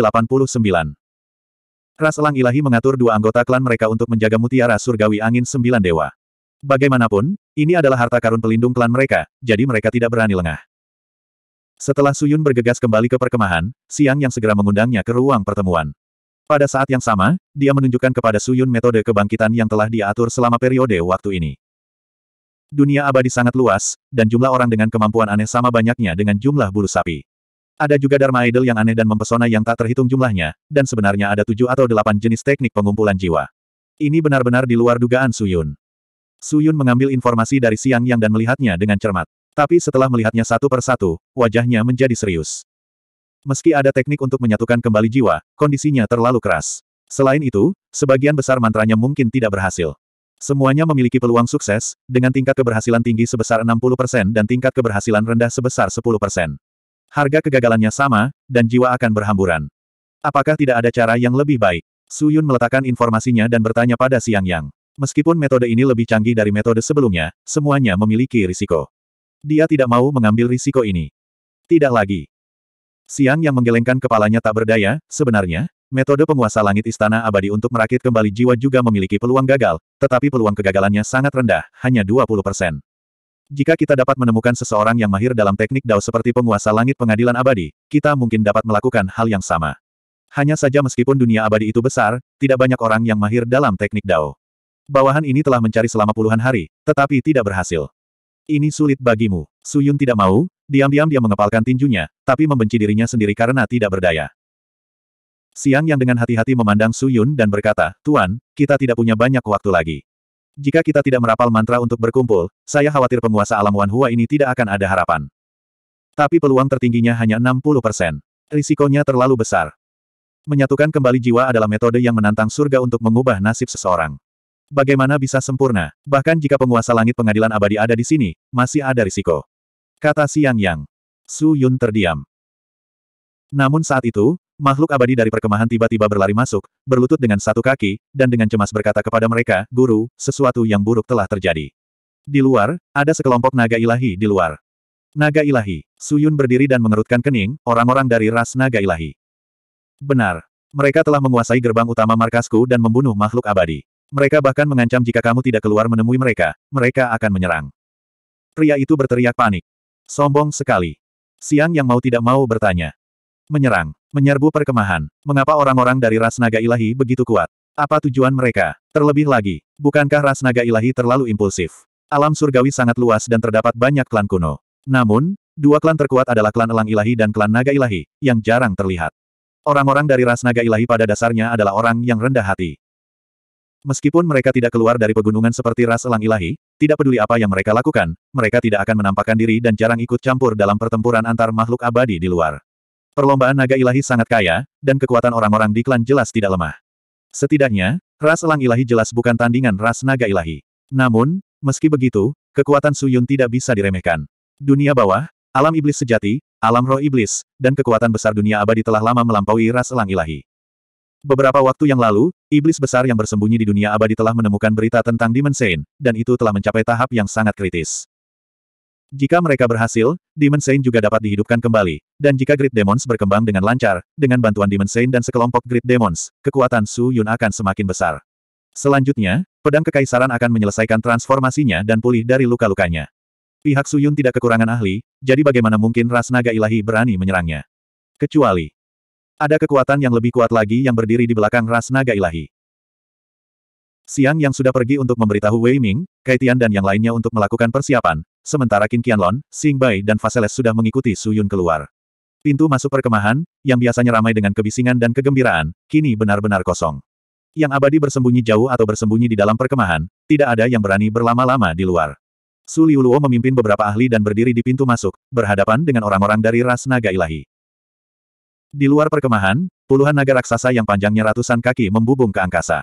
Speaker 1: Ras Elang Ilahi mengatur dua anggota klan mereka untuk menjaga mutiara surgawi angin sembilan dewa. Bagaimanapun, ini adalah harta karun pelindung klan mereka, jadi mereka tidak berani lengah. Setelah Suyun bergegas kembali ke perkemahan, Siang yang segera mengundangnya ke ruang pertemuan. Pada saat yang sama, dia menunjukkan kepada Suyun metode kebangkitan yang telah diatur selama periode waktu ini. Dunia abadi sangat luas, dan jumlah orang dengan kemampuan aneh sama banyaknya dengan jumlah bulu sapi. Ada juga Dharma Idol yang aneh dan mempesona yang tak terhitung jumlahnya, dan sebenarnya ada tujuh atau delapan jenis teknik pengumpulan jiwa. Ini benar-benar di luar dugaan Suyun. Suyun mengambil informasi dari Siang Yang dan melihatnya dengan cermat. Tapi setelah melihatnya satu persatu, wajahnya menjadi serius. Meski ada teknik untuk menyatukan kembali jiwa, kondisinya terlalu keras. Selain itu, sebagian besar mantranya mungkin tidak berhasil. Semuanya memiliki peluang sukses, dengan tingkat keberhasilan tinggi sebesar 60% dan tingkat keberhasilan rendah sebesar 10%. Harga kegagalannya sama, dan jiwa akan berhamburan. Apakah tidak ada cara yang lebih baik? Su Yun meletakkan informasinya dan bertanya pada Siang Yang. Meskipun metode ini lebih canggih dari metode sebelumnya, semuanya memiliki risiko. Dia tidak mau mengambil risiko ini. Tidak lagi. Siang yang menggelengkan kepalanya tak berdaya, sebenarnya, metode penguasa langit istana abadi untuk merakit kembali jiwa juga memiliki peluang gagal, tetapi peluang kegagalannya sangat rendah, hanya 20 persen. Jika kita dapat menemukan seseorang yang mahir dalam teknik dao seperti penguasa langit pengadilan abadi, kita mungkin dapat melakukan hal yang sama. Hanya saja meskipun dunia abadi itu besar, tidak banyak orang yang mahir dalam teknik dao. Bawahan ini telah mencari selama puluhan hari, tetapi tidak berhasil. Ini sulit bagimu. Suyun tidak mau, Diam-diam dia mengepalkan tinjunya, tapi membenci dirinya sendiri karena tidak berdaya. Siang yang dengan hati-hati memandang Su Yun dan berkata, Tuan, kita tidak punya banyak waktu lagi. Jika kita tidak merapal mantra untuk berkumpul, saya khawatir penguasa alam Wan Hua ini tidak akan ada harapan. Tapi peluang tertingginya hanya 60 persen. Risikonya terlalu besar. Menyatukan kembali jiwa adalah metode yang menantang surga untuk mengubah nasib seseorang. Bagaimana bisa sempurna? Bahkan jika penguasa langit pengadilan abadi ada di sini, masih ada risiko. Kata siang Yang. Su Yun terdiam. Namun saat itu, makhluk abadi dari perkemahan tiba-tiba berlari masuk, berlutut dengan satu kaki, dan dengan cemas berkata kepada mereka, Guru, sesuatu yang buruk telah terjadi. Di luar, ada sekelompok naga ilahi di luar. Naga ilahi, Suyun berdiri dan mengerutkan kening, orang-orang dari ras naga ilahi. Benar. Mereka telah menguasai gerbang utama markasku dan membunuh makhluk abadi. Mereka bahkan mengancam jika kamu tidak keluar menemui mereka, mereka akan menyerang. Pria itu berteriak panik. Sombong sekali. Siang yang mau tidak mau bertanya. Menyerang, menyerbu perkemahan. Mengapa orang-orang dari ras naga ilahi begitu kuat? Apa tujuan mereka? Terlebih lagi, bukankah ras naga ilahi terlalu impulsif? Alam surgawi sangat luas dan terdapat banyak klan kuno. Namun, dua klan terkuat adalah klan elang ilahi dan klan naga ilahi, yang jarang terlihat. Orang-orang dari ras naga ilahi pada dasarnya adalah orang yang rendah hati. Meskipun mereka tidak keluar dari pegunungan seperti ras elang ilahi, tidak peduli apa yang mereka lakukan, mereka tidak akan menampakkan diri dan jarang ikut campur dalam pertempuran antar makhluk abadi di luar. Perlombaan naga ilahi sangat kaya, dan kekuatan orang-orang di klan jelas tidak lemah. Setidaknya, ras elang ilahi jelas bukan tandingan ras naga ilahi. Namun, meski begitu, kekuatan Suyun tidak bisa diremehkan. Dunia bawah, alam iblis sejati, alam roh iblis, dan kekuatan besar dunia abadi telah lama melampaui ras elang ilahi. Beberapa waktu yang lalu, iblis besar yang bersembunyi di dunia abadi telah menemukan berita tentang Demon Saint, dan itu telah mencapai tahap yang sangat kritis. Jika mereka berhasil, Demon Saint juga dapat dihidupkan kembali, dan jika Great Demons berkembang dengan lancar, dengan bantuan Demon Saint dan sekelompok Great Demons, kekuatan Su Yun akan semakin besar. Selanjutnya, pedang kekaisaran akan menyelesaikan transformasinya dan pulih dari luka-lukanya. Pihak Su Yun tidak kekurangan ahli, jadi bagaimana mungkin ras naga ilahi berani menyerangnya? Kecuali, ada kekuatan yang lebih kuat lagi yang berdiri di belakang ras naga ilahi. Siang yang sudah pergi untuk memberitahu Wei Ming, Kaitian dan yang lainnya untuk melakukan persiapan, sementara Qin Qianlon, Xing Bai dan Faseles sudah mengikuti Su Yun keluar. Pintu masuk perkemahan, yang biasanya ramai dengan kebisingan dan kegembiraan, kini benar-benar kosong. Yang abadi bersembunyi jauh atau bersembunyi di dalam perkemahan, tidak ada yang berani berlama-lama di luar. Su Liuluo memimpin beberapa ahli dan berdiri di pintu masuk, berhadapan dengan orang-orang dari ras naga ilahi. Di luar perkemahan, puluhan naga raksasa yang panjangnya ratusan kaki membubung ke angkasa.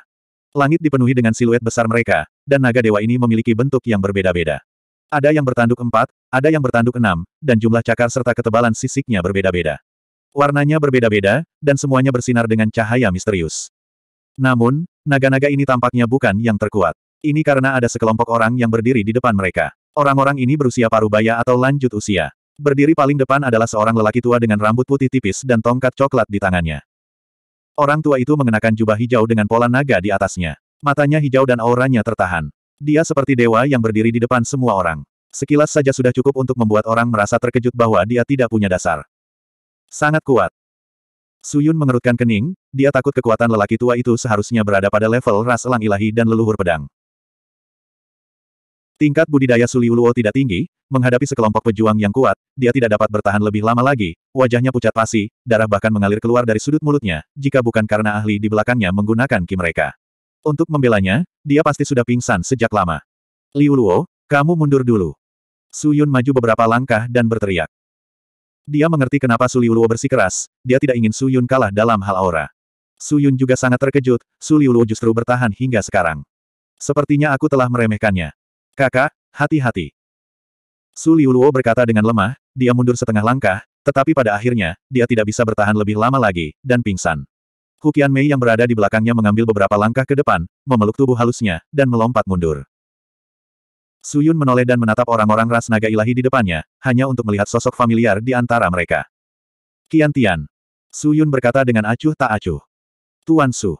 Speaker 1: Langit dipenuhi dengan siluet besar mereka, dan naga dewa ini memiliki bentuk yang berbeda-beda. Ada yang bertanduk empat, ada yang bertanduk enam, dan jumlah cakar serta ketebalan sisiknya berbeda-beda. Warnanya berbeda-beda, dan semuanya bersinar dengan cahaya misterius. Namun, naga-naga ini tampaknya bukan yang terkuat. Ini karena ada sekelompok orang yang berdiri di depan mereka. Orang-orang ini berusia parubaya atau lanjut usia. Berdiri paling depan adalah seorang lelaki tua dengan rambut putih tipis dan tongkat coklat di tangannya. Orang tua itu mengenakan jubah hijau dengan pola naga di atasnya. Matanya hijau dan auranya tertahan. Dia seperti dewa yang berdiri di depan semua orang. Sekilas saja sudah cukup untuk membuat orang merasa terkejut bahwa dia tidak punya dasar. Sangat kuat. Suyun mengerutkan kening, dia takut kekuatan lelaki tua itu seharusnya berada pada level ras elang ilahi dan leluhur pedang. Tingkat budidaya Suliuluo tidak tinggi, menghadapi sekelompok pejuang yang kuat, dia tidak dapat bertahan lebih lama lagi, wajahnya pucat pasi, darah bahkan mengalir keluar dari sudut mulutnya, jika bukan karena ahli di belakangnya menggunakan ki mereka. Untuk membelanya, dia pasti sudah pingsan sejak lama. Liu Luo, kamu mundur dulu. Su Yun maju beberapa langkah dan berteriak. Dia mengerti kenapa Suliuluo bersikeras, dia tidak ingin Su Yun kalah dalam hal aura. Su Yun juga sangat terkejut, Suliuluo justru bertahan hingga sekarang. Sepertinya aku telah meremehkannya. Kakak, hati-hati. Su Liuluo berkata dengan lemah, dia mundur setengah langkah, tetapi pada akhirnya, dia tidak bisa bertahan lebih lama lagi, dan pingsan. Hukian Mei yang berada di belakangnya mengambil beberapa langkah ke depan, memeluk tubuh halusnya, dan melompat mundur. Su Yun menoleh dan menatap orang-orang ras naga ilahi di depannya, hanya untuk melihat sosok familiar di antara mereka. Kian Tian. Su Yun berkata dengan acuh tak acuh. Tuan Su.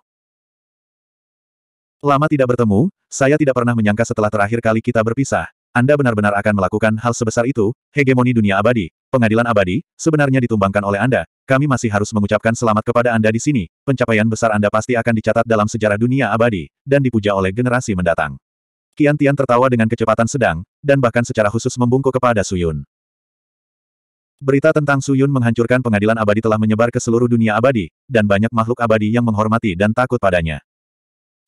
Speaker 1: Lama tidak bertemu, saya tidak pernah menyangka setelah terakhir kali kita berpisah, Anda benar-benar akan melakukan hal sebesar itu, hegemoni dunia abadi, pengadilan abadi, sebenarnya ditumbangkan oleh Anda, kami masih harus mengucapkan selamat kepada Anda di sini, pencapaian besar Anda pasti akan dicatat dalam sejarah dunia abadi, dan dipuja oleh generasi mendatang. Kian Tian tertawa dengan kecepatan sedang, dan bahkan secara khusus membungkuk kepada Suyun. Berita tentang Suyun menghancurkan pengadilan abadi telah menyebar ke seluruh dunia abadi, dan banyak makhluk abadi yang menghormati dan takut padanya.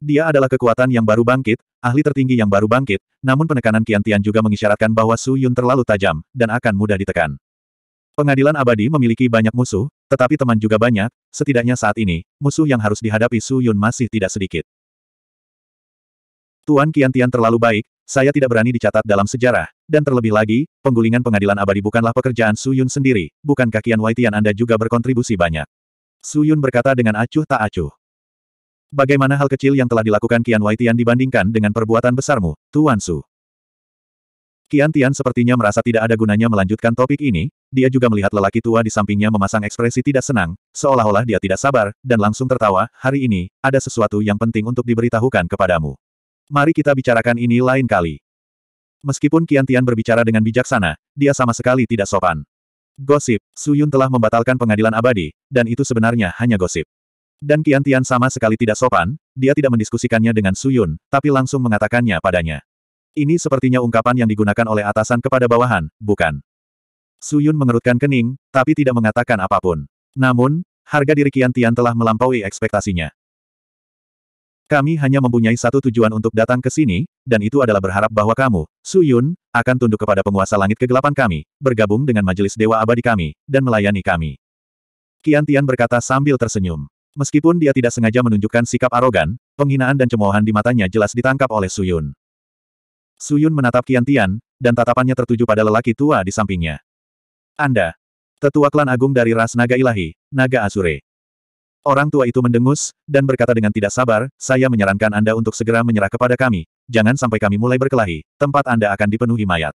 Speaker 1: Dia adalah kekuatan yang baru bangkit, ahli tertinggi yang baru bangkit, namun penekanan Kian Tian juga mengisyaratkan bahwa Su Yun terlalu tajam, dan akan mudah ditekan. Pengadilan abadi memiliki banyak musuh, tetapi teman juga banyak, setidaknya saat ini, musuh yang harus dihadapi Su Yun masih tidak sedikit. Tuan Kian Tian terlalu baik, saya tidak berani dicatat dalam sejarah, dan terlebih lagi, penggulingan pengadilan abadi bukanlah pekerjaan Su Yun sendiri, bukankah Qian Wai Tian Anda juga berkontribusi banyak? Su Yun berkata dengan acuh tak acuh. Bagaimana hal kecil yang telah dilakukan Qian Waitian dibandingkan dengan perbuatan besarmu, Tuan Su? Kian Tian sepertinya merasa tidak ada gunanya melanjutkan topik ini, dia juga melihat lelaki tua di sampingnya memasang ekspresi tidak senang, seolah-olah dia tidak sabar, dan langsung tertawa, hari ini, ada sesuatu yang penting untuk diberitahukan kepadamu. Mari kita bicarakan ini lain kali. Meskipun Kian Tian berbicara dengan bijaksana, dia sama sekali tidak sopan. Gosip, Suyun telah membatalkan pengadilan abadi, dan itu sebenarnya hanya gosip. Dan Qian Tian sama sekali tidak sopan, dia tidak mendiskusikannya dengan Su Yun, tapi langsung mengatakannya padanya. Ini sepertinya ungkapan yang digunakan oleh atasan kepada bawahan, bukan? Su Yun mengerutkan kening, tapi tidak mengatakan apapun. Namun, harga diri Qian Tian telah melampaui ekspektasinya. Kami hanya mempunyai satu tujuan untuk datang ke sini, dan itu adalah berharap bahwa kamu, Su Yun, akan tunduk kepada penguasa langit kegelapan kami, bergabung dengan majelis dewa abadi kami, dan melayani kami. Qian Tian berkata sambil tersenyum. Meskipun dia tidak sengaja menunjukkan sikap arogan, penghinaan dan cemoohan di matanya jelas ditangkap oleh Suyun. Suyun menatap Kian Tian, dan tatapannya tertuju pada lelaki tua di sampingnya. Anda, tetua klan agung dari ras naga ilahi, naga asure. Orang tua itu mendengus, dan berkata dengan tidak sabar, saya menyarankan Anda untuk segera menyerah kepada kami, jangan sampai kami mulai berkelahi, tempat Anda akan dipenuhi mayat.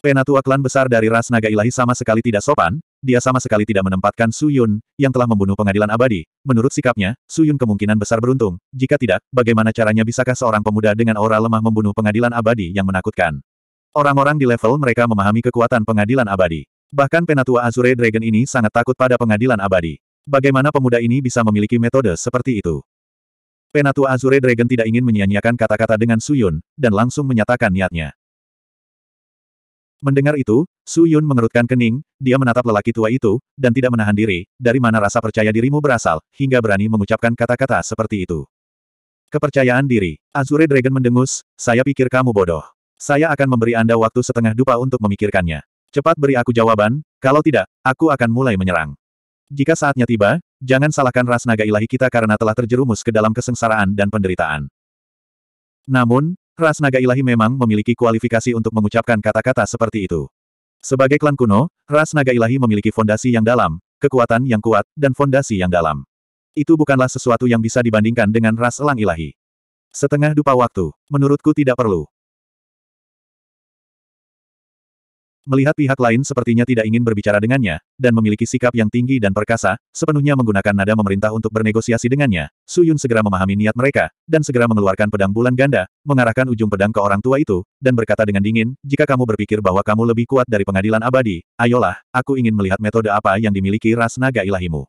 Speaker 1: Penatua klan besar dari ras naga ilahi sama sekali tidak sopan, dia sama sekali tidak menempatkan Su Yun, yang telah membunuh pengadilan abadi. Menurut sikapnya, Su Yun kemungkinan besar beruntung. Jika tidak, bagaimana caranya bisakah seorang pemuda dengan aura lemah membunuh pengadilan abadi yang menakutkan? Orang-orang di level mereka memahami kekuatan pengadilan abadi. Bahkan penatua Azure Dragon ini sangat takut pada pengadilan abadi. Bagaimana pemuda ini bisa memiliki metode seperti itu? Penatua Azure Dragon tidak ingin menyia-nyiakan kata-kata dengan Suyun, dan langsung menyatakan niatnya. Mendengar itu, Su Yun mengerutkan kening, dia menatap lelaki tua itu, dan tidak menahan diri, dari mana rasa percaya dirimu berasal, hingga berani mengucapkan kata-kata seperti itu. Kepercayaan diri. Azure Dragon mendengus, saya pikir kamu bodoh. Saya akan memberi Anda waktu setengah dupa untuk memikirkannya. Cepat beri aku jawaban, kalau tidak, aku akan mulai menyerang. Jika saatnya tiba, jangan salahkan ras naga ilahi kita karena telah terjerumus ke dalam kesengsaraan dan penderitaan. Namun, Ras naga ilahi memang memiliki kualifikasi untuk mengucapkan kata-kata seperti itu. Sebagai klan kuno, ras naga ilahi memiliki fondasi yang dalam, kekuatan yang kuat, dan fondasi yang dalam. Itu bukanlah sesuatu yang bisa dibandingkan dengan ras elang ilahi. Setengah dupa waktu, menurutku tidak perlu. Melihat pihak lain sepertinya tidak ingin berbicara dengannya, dan memiliki sikap yang tinggi dan perkasa, sepenuhnya menggunakan nada memerintah untuk bernegosiasi dengannya, Su Yun segera memahami niat mereka, dan segera mengeluarkan pedang bulan ganda, mengarahkan ujung pedang ke orang tua itu, dan berkata dengan dingin, jika kamu berpikir bahwa kamu lebih kuat dari pengadilan abadi, ayolah, aku ingin melihat metode apa yang dimiliki ras naga ilahimu.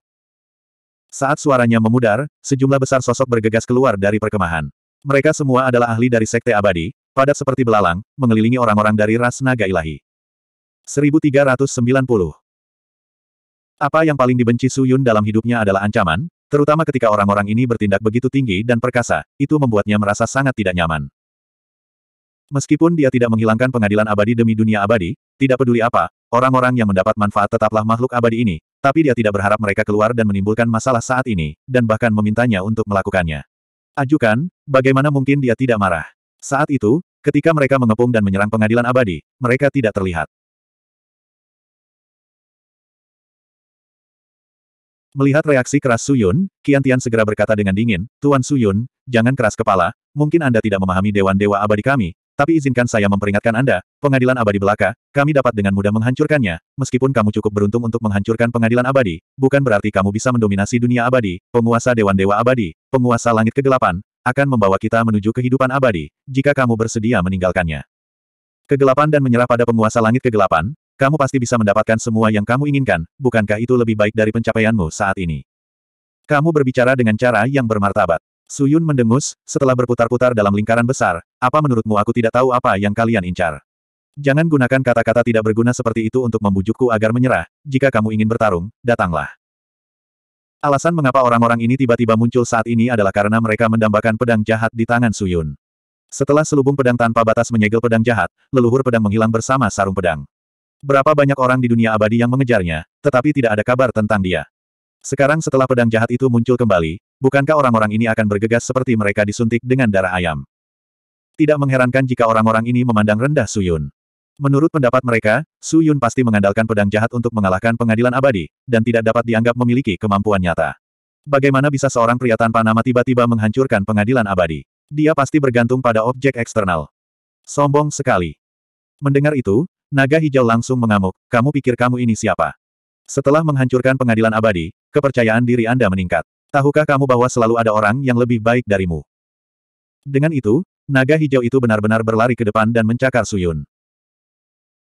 Speaker 1: Saat suaranya memudar, sejumlah besar sosok bergegas keluar dari perkemahan. Mereka semua adalah ahli dari sekte abadi, padat seperti belalang, mengelilingi orang-orang dari ras naga ilahi. 1390. Apa yang paling dibenci Su Yun dalam hidupnya adalah ancaman, terutama ketika orang-orang ini bertindak begitu tinggi dan perkasa, itu membuatnya merasa sangat tidak nyaman. Meskipun dia tidak menghilangkan pengadilan abadi demi dunia abadi, tidak peduli apa, orang-orang yang mendapat manfaat tetaplah makhluk abadi ini, tapi dia tidak berharap mereka keluar dan menimbulkan masalah saat ini, dan bahkan memintanya untuk melakukannya. Ajukan, bagaimana mungkin dia tidak marah? Saat itu, ketika mereka mengepung dan menyerang pengadilan abadi, mereka tidak terlihat. Melihat reaksi keras Suyun, Qian Tian segera berkata dengan dingin, Tuan Suyun, jangan keras kepala, mungkin Anda tidak memahami Dewan Dewa Abadi kami, tapi izinkan saya memperingatkan Anda, pengadilan abadi belaka, kami dapat dengan mudah menghancurkannya, meskipun kamu cukup beruntung untuk menghancurkan pengadilan abadi, bukan berarti kamu bisa mendominasi dunia abadi, penguasa Dewan Dewa Abadi, penguasa langit kegelapan, akan membawa kita menuju kehidupan abadi, jika kamu bersedia meninggalkannya. Kegelapan dan menyerah pada penguasa langit kegelapan, kamu pasti bisa mendapatkan semua yang kamu inginkan, bukankah itu lebih baik dari pencapaianmu saat ini? Kamu berbicara dengan cara yang bermartabat. Suyun mendengus, setelah berputar-putar dalam lingkaran besar, apa menurutmu aku tidak tahu apa yang kalian incar? Jangan gunakan kata-kata tidak berguna seperti itu untuk membujukku agar menyerah, jika kamu ingin bertarung, datanglah. Alasan mengapa orang-orang ini tiba-tiba muncul saat ini adalah karena mereka mendambakan pedang jahat di tangan Suyun. Setelah selubung pedang tanpa batas menyegel pedang jahat, leluhur pedang menghilang bersama sarung pedang. Berapa banyak orang di dunia abadi yang mengejarnya, tetapi tidak ada kabar tentang dia. Sekarang setelah pedang jahat itu muncul kembali, bukankah orang-orang ini akan bergegas seperti mereka disuntik dengan darah ayam? Tidak mengherankan jika orang-orang ini memandang rendah Suyun. Menurut pendapat mereka, Suyun pasti mengandalkan pedang jahat untuk mengalahkan pengadilan abadi, dan tidak dapat dianggap memiliki kemampuan nyata. Bagaimana bisa seorang pria tanpa nama tiba-tiba menghancurkan pengadilan abadi? Dia pasti bergantung pada objek eksternal. Sombong sekali. Mendengar itu, Naga hijau langsung mengamuk, kamu pikir kamu ini siapa? Setelah menghancurkan pengadilan abadi, kepercayaan diri Anda meningkat. Tahukah kamu bahwa selalu ada orang yang lebih baik darimu? Dengan itu, naga hijau itu benar-benar berlari ke depan dan mencakar Suyun.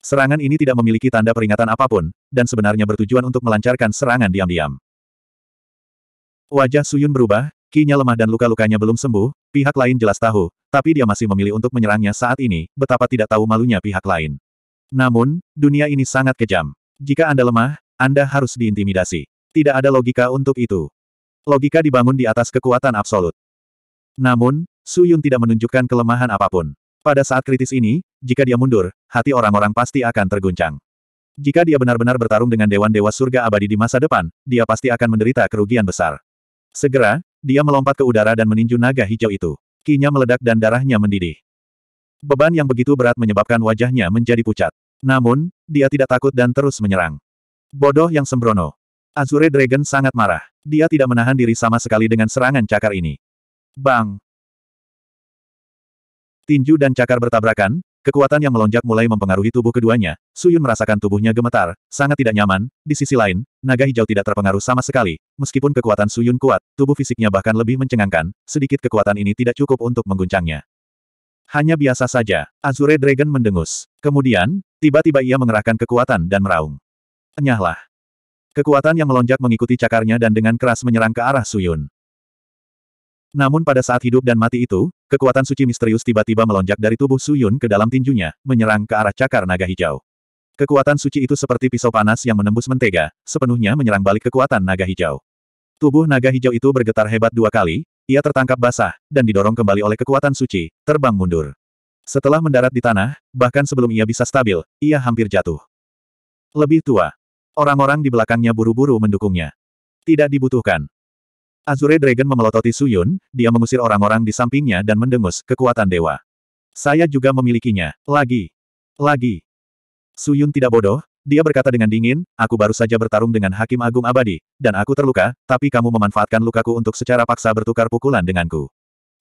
Speaker 1: Serangan ini tidak memiliki tanda peringatan apapun, dan sebenarnya bertujuan untuk melancarkan serangan diam-diam. Wajah Suyun berubah, kinya lemah dan luka-lukanya belum sembuh, pihak lain jelas tahu, tapi dia masih memilih untuk menyerangnya saat ini, betapa tidak tahu malunya pihak lain. Namun, dunia ini sangat kejam. Jika Anda lemah, Anda harus diintimidasi. Tidak ada logika untuk itu. Logika dibangun di atas kekuatan absolut. Namun, Su Yun tidak menunjukkan kelemahan apapun. Pada saat kritis ini, jika dia mundur, hati orang-orang pasti akan terguncang. Jika dia benar-benar bertarung dengan Dewan Dewa Surga Abadi di masa depan, dia pasti akan menderita kerugian besar. Segera, dia melompat ke udara dan meninju naga hijau itu. Kinya meledak dan darahnya mendidih. Beban yang begitu berat menyebabkan wajahnya menjadi pucat. Namun, dia tidak takut dan terus menyerang. Bodoh yang sembrono. Azure Dragon sangat marah. Dia tidak menahan diri sama sekali dengan serangan cakar ini. Bang! Tinju dan cakar bertabrakan, kekuatan yang melonjak mulai mempengaruhi tubuh keduanya. Suyun merasakan tubuhnya gemetar, sangat tidak nyaman. Di sisi lain, naga hijau tidak terpengaruh sama sekali. Meskipun kekuatan Suyun kuat, tubuh fisiknya bahkan lebih mencengangkan, sedikit kekuatan ini tidak cukup untuk mengguncangnya. Hanya biasa saja, Azure Dragon mendengus. Kemudian, Tiba-tiba ia mengerahkan kekuatan dan meraung. Enyahlah. Kekuatan yang melonjak mengikuti cakarnya dan dengan keras menyerang ke arah Suyun. Namun pada saat hidup dan mati itu, kekuatan suci misterius tiba-tiba melonjak dari tubuh Suyun ke dalam tinjunya, menyerang ke arah cakar naga hijau. Kekuatan suci itu seperti pisau panas yang menembus mentega, sepenuhnya menyerang balik kekuatan naga hijau. Tubuh naga hijau itu bergetar hebat dua kali, ia tertangkap basah, dan didorong kembali oleh kekuatan suci, terbang mundur. Setelah mendarat di tanah, bahkan sebelum ia bisa stabil, ia hampir jatuh. Lebih tua. Orang-orang di belakangnya buru-buru mendukungnya. Tidak dibutuhkan. Azure Dragon memelototi Suyun, dia mengusir orang-orang di sampingnya dan mendengus kekuatan dewa. Saya juga memilikinya. Lagi. Lagi. Suyun tidak bodoh, dia berkata dengan dingin, aku baru saja bertarung dengan Hakim Agung Abadi, dan aku terluka, tapi kamu memanfaatkan lukaku untuk secara paksa bertukar pukulan denganku.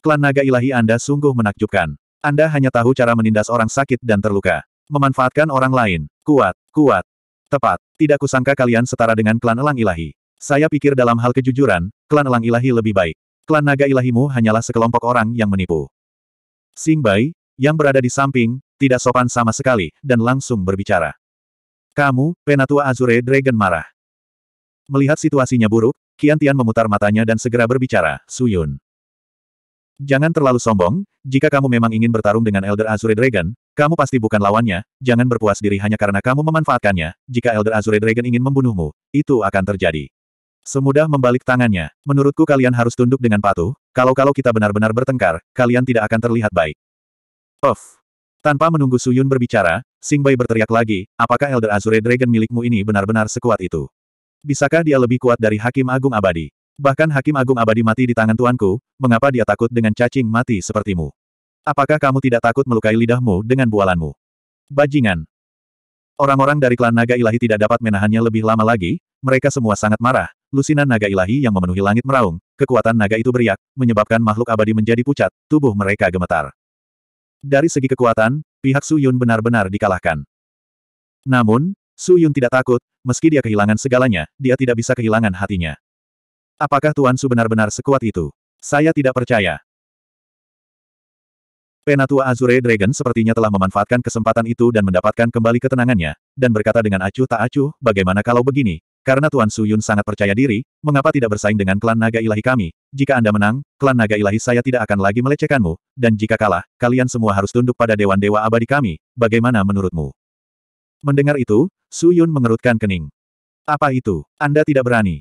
Speaker 1: Klan naga ilahi Anda sungguh menakjubkan. Anda hanya tahu cara menindas orang sakit dan terluka. Memanfaatkan orang lain. Kuat, kuat. Tepat. Tidak kusangka kalian setara dengan klan elang ilahi. Saya pikir dalam hal kejujuran, klan elang ilahi lebih baik. Klan naga ilahimu hanyalah sekelompok orang yang menipu. Sing Bai, yang berada di samping, tidak sopan sama sekali, dan langsung berbicara. Kamu, Penatua Azure Dragon marah. Melihat situasinya buruk, Kian Tian memutar matanya dan segera berbicara, Suyun. Jangan terlalu sombong, jika kamu memang ingin bertarung dengan Elder Azure Dragon, kamu pasti bukan lawannya, jangan berpuas diri hanya karena kamu memanfaatkannya, jika Elder Azure Dragon ingin membunuhmu, itu akan terjadi. Semudah membalik tangannya, menurutku kalian harus tunduk dengan patuh, kalau-kalau kita benar-benar bertengkar, kalian tidak akan terlihat baik. Of. Tanpa menunggu Suyun berbicara, Sing Singbai berteriak lagi, apakah Elder Azure Dragon milikmu ini benar-benar sekuat itu? Bisakah dia lebih kuat dari Hakim Agung Abadi? Bahkan Hakim Agung Abadi mati di tangan tuanku, mengapa dia takut dengan cacing mati sepertimu? Apakah kamu tidak takut melukai lidahmu dengan bualanmu? Bajingan! Orang-orang dari klan Naga Ilahi tidak dapat menahannya lebih lama lagi, mereka semua sangat marah, lusinan Naga Ilahi yang memenuhi langit meraung, kekuatan naga itu beriak, menyebabkan makhluk abadi menjadi pucat, tubuh mereka gemetar. Dari segi kekuatan, pihak Su Yun benar-benar dikalahkan. Namun, Su Yun tidak takut, meski dia kehilangan segalanya, dia tidak bisa kehilangan hatinya. Apakah Tuan Su benar-benar sekuat itu? Saya tidak percaya. Penatua Azure Dragon sepertinya telah memanfaatkan kesempatan itu dan mendapatkan kembali ketenangannya, dan berkata dengan acuh tak acuh, bagaimana kalau begini? Karena Tuan Su Yun sangat percaya diri, mengapa tidak bersaing dengan klan naga ilahi kami? Jika Anda menang, klan naga ilahi saya tidak akan lagi melecehkanmu, dan jika kalah, kalian semua harus tunduk pada dewan-dewa abadi kami, bagaimana menurutmu? Mendengar itu, Su Yun mengerutkan kening. Apa itu? Anda tidak berani.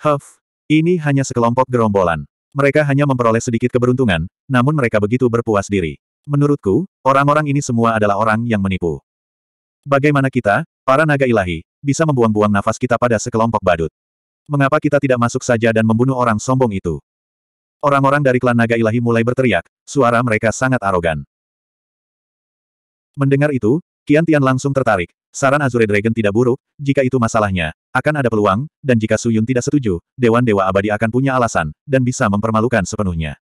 Speaker 1: Huff, ini hanya sekelompok gerombolan. Mereka hanya memperoleh sedikit keberuntungan, namun mereka begitu berpuas diri. Menurutku, orang-orang ini semua adalah orang yang menipu. Bagaimana kita, para naga ilahi, bisa membuang-buang nafas kita pada sekelompok badut? Mengapa kita tidak masuk saja dan membunuh orang sombong itu? Orang-orang dari klan naga ilahi mulai berteriak, suara mereka sangat arogan. Mendengar itu, Kian Tian langsung tertarik. Saran Azure Dragon tidak buruk, jika itu masalahnya, akan ada peluang, dan jika Suyun tidak setuju, Dewan Dewa Abadi akan punya alasan, dan bisa mempermalukan sepenuhnya.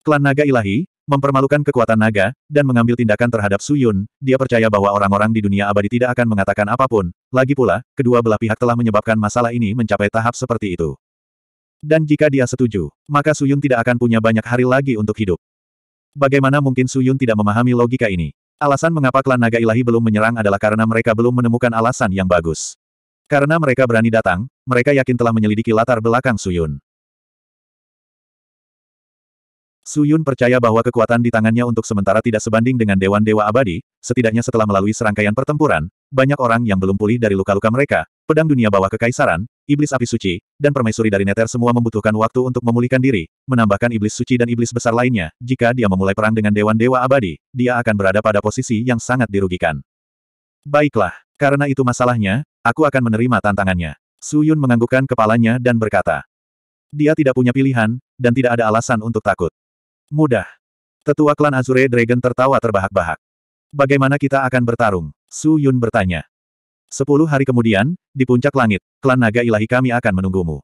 Speaker 1: Klan Naga Ilahi, mempermalukan kekuatan naga, dan mengambil tindakan terhadap Suyun, dia percaya bahwa orang-orang di dunia abadi tidak akan mengatakan apapun, lagi pula, kedua belah pihak telah menyebabkan masalah ini mencapai tahap seperti itu. Dan jika dia setuju, maka Suyun tidak akan punya banyak hari lagi untuk hidup. Bagaimana mungkin Suyun tidak memahami logika ini? Alasan mengapa klan naga ilahi belum menyerang adalah karena mereka belum menemukan alasan yang bagus. Karena mereka berani datang, mereka yakin telah menyelidiki latar belakang Suyun. Suyun percaya bahwa kekuatan di tangannya untuk sementara tidak sebanding dengan Dewan Dewa Abadi, setidaknya setelah melalui serangkaian pertempuran, banyak orang yang belum pulih dari luka-luka mereka, pedang dunia bawah kekaisaran, iblis api suci, dan permaisuri dari Neter semua membutuhkan waktu untuk memulihkan diri, menambahkan iblis suci dan iblis besar lainnya, jika dia memulai perang dengan dewan-dewa abadi, dia akan berada pada posisi yang sangat dirugikan. Baiklah, karena itu masalahnya, aku akan menerima tantangannya. Su Yun menganggukkan kepalanya dan berkata. Dia tidak punya pilihan, dan tidak ada alasan untuk takut. Mudah. Tetua klan Azure Dragon tertawa terbahak-bahak. Bagaimana kita akan bertarung? Su Yun bertanya. Sepuluh hari kemudian, di puncak langit, klan naga ilahi kami akan menunggumu.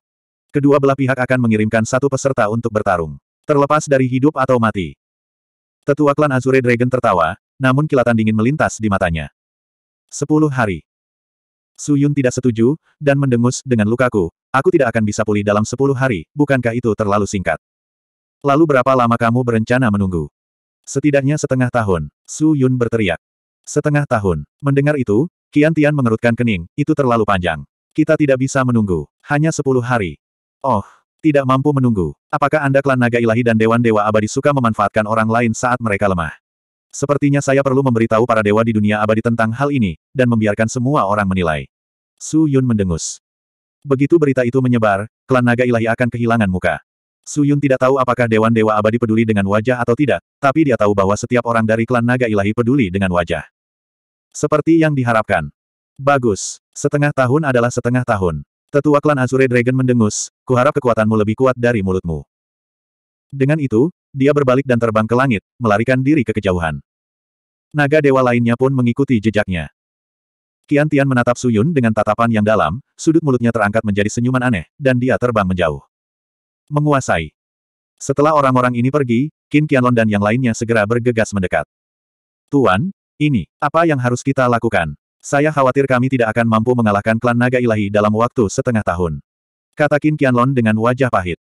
Speaker 1: Kedua belah pihak akan mengirimkan satu peserta untuk bertarung. Terlepas dari hidup atau mati. Tetua klan Azure Dragon tertawa, namun kilatan dingin melintas di matanya. Sepuluh hari. Su Yun tidak setuju, dan mendengus dengan lukaku, aku tidak akan bisa pulih dalam sepuluh hari, bukankah itu terlalu singkat? Lalu berapa lama kamu berencana menunggu? Setidaknya setengah tahun, Su Yun berteriak. Setengah tahun, mendengar itu, Kian Tian mengerutkan kening, itu terlalu panjang. Kita tidak bisa menunggu. Hanya sepuluh hari. Oh, tidak mampu menunggu. Apakah Anda klan naga ilahi dan dewan-dewa abadi suka memanfaatkan orang lain saat mereka lemah? Sepertinya saya perlu memberitahu para dewa di dunia abadi tentang hal ini, dan membiarkan semua orang menilai. Su Yun mendengus. Begitu berita itu menyebar, klan naga ilahi akan kehilangan muka. Su Yun tidak tahu apakah dewan-dewa abadi peduli dengan wajah atau tidak, tapi dia tahu bahwa setiap orang dari klan naga ilahi peduli dengan wajah. Seperti yang diharapkan. Bagus. Setengah tahun adalah setengah tahun. Tetua klan Azure Dragon mendengus, kuharap kekuatanmu lebih kuat dari mulutmu. Dengan itu, dia berbalik dan terbang ke langit, melarikan diri ke kejauhan. Naga dewa lainnya pun mengikuti jejaknya. Kian Tian menatap Suyun dengan tatapan yang dalam, sudut mulutnya terangkat menjadi senyuman aneh, dan dia terbang menjauh. Menguasai. Setelah orang-orang ini pergi, Qin Qianlong dan yang lainnya segera bergegas mendekat. Tuan, ini, apa yang harus kita lakukan? Saya khawatir kami tidak akan mampu mengalahkan klan naga ilahi dalam waktu setengah tahun. Kata Qin Qianlon dengan wajah pahit.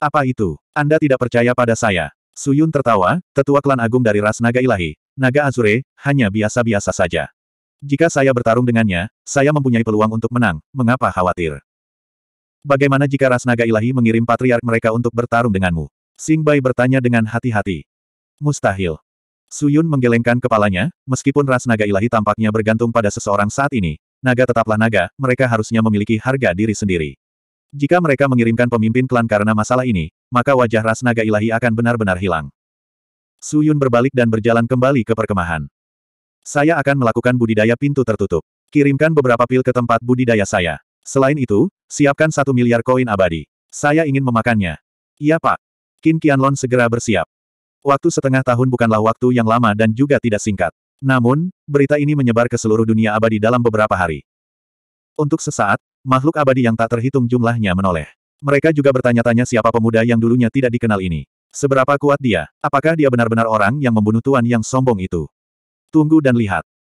Speaker 1: Apa itu? Anda tidak percaya pada saya? Suyun tertawa, tetua klan agung dari ras naga ilahi, naga Azure, hanya biasa-biasa saja. Jika saya bertarung dengannya, saya mempunyai peluang untuk menang, mengapa khawatir? Bagaimana jika ras naga ilahi mengirim patriark mereka untuk bertarung denganmu? Sing Bai bertanya dengan hati-hati. Mustahil. Suyun menggelengkan kepalanya, meskipun ras naga ilahi tampaknya bergantung pada seseorang saat ini, naga tetaplah naga, mereka harusnya memiliki harga diri sendiri. Jika mereka mengirimkan pemimpin klan karena masalah ini, maka wajah ras naga ilahi akan benar-benar hilang. Suyun berbalik dan berjalan kembali ke perkemahan. Saya akan melakukan budidaya pintu tertutup. Kirimkan beberapa pil ke tempat budidaya saya. Selain itu, siapkan satu miliar koin abadi. Saya ingin memakannya. Iya pak. Qin Qianlong segera bersiap. Waktu setengah tahun bukanlah waktu yang lama dan juga tidak singkat. Namun, berita ini menyebar ke seluruh dunia abadi dalam beberapa hari. Untuk sesaat, makhluk abadi yang tak terhitung jumlahnya menoleh. Mereka juga bertanya-tanya siapa pemuda yang dulunya tidak dikenal ini. Seberapa kuat dia? Apakah dia benar-benar orang yang membunuh tuan yang sombong itu? Tunggu dan lihat.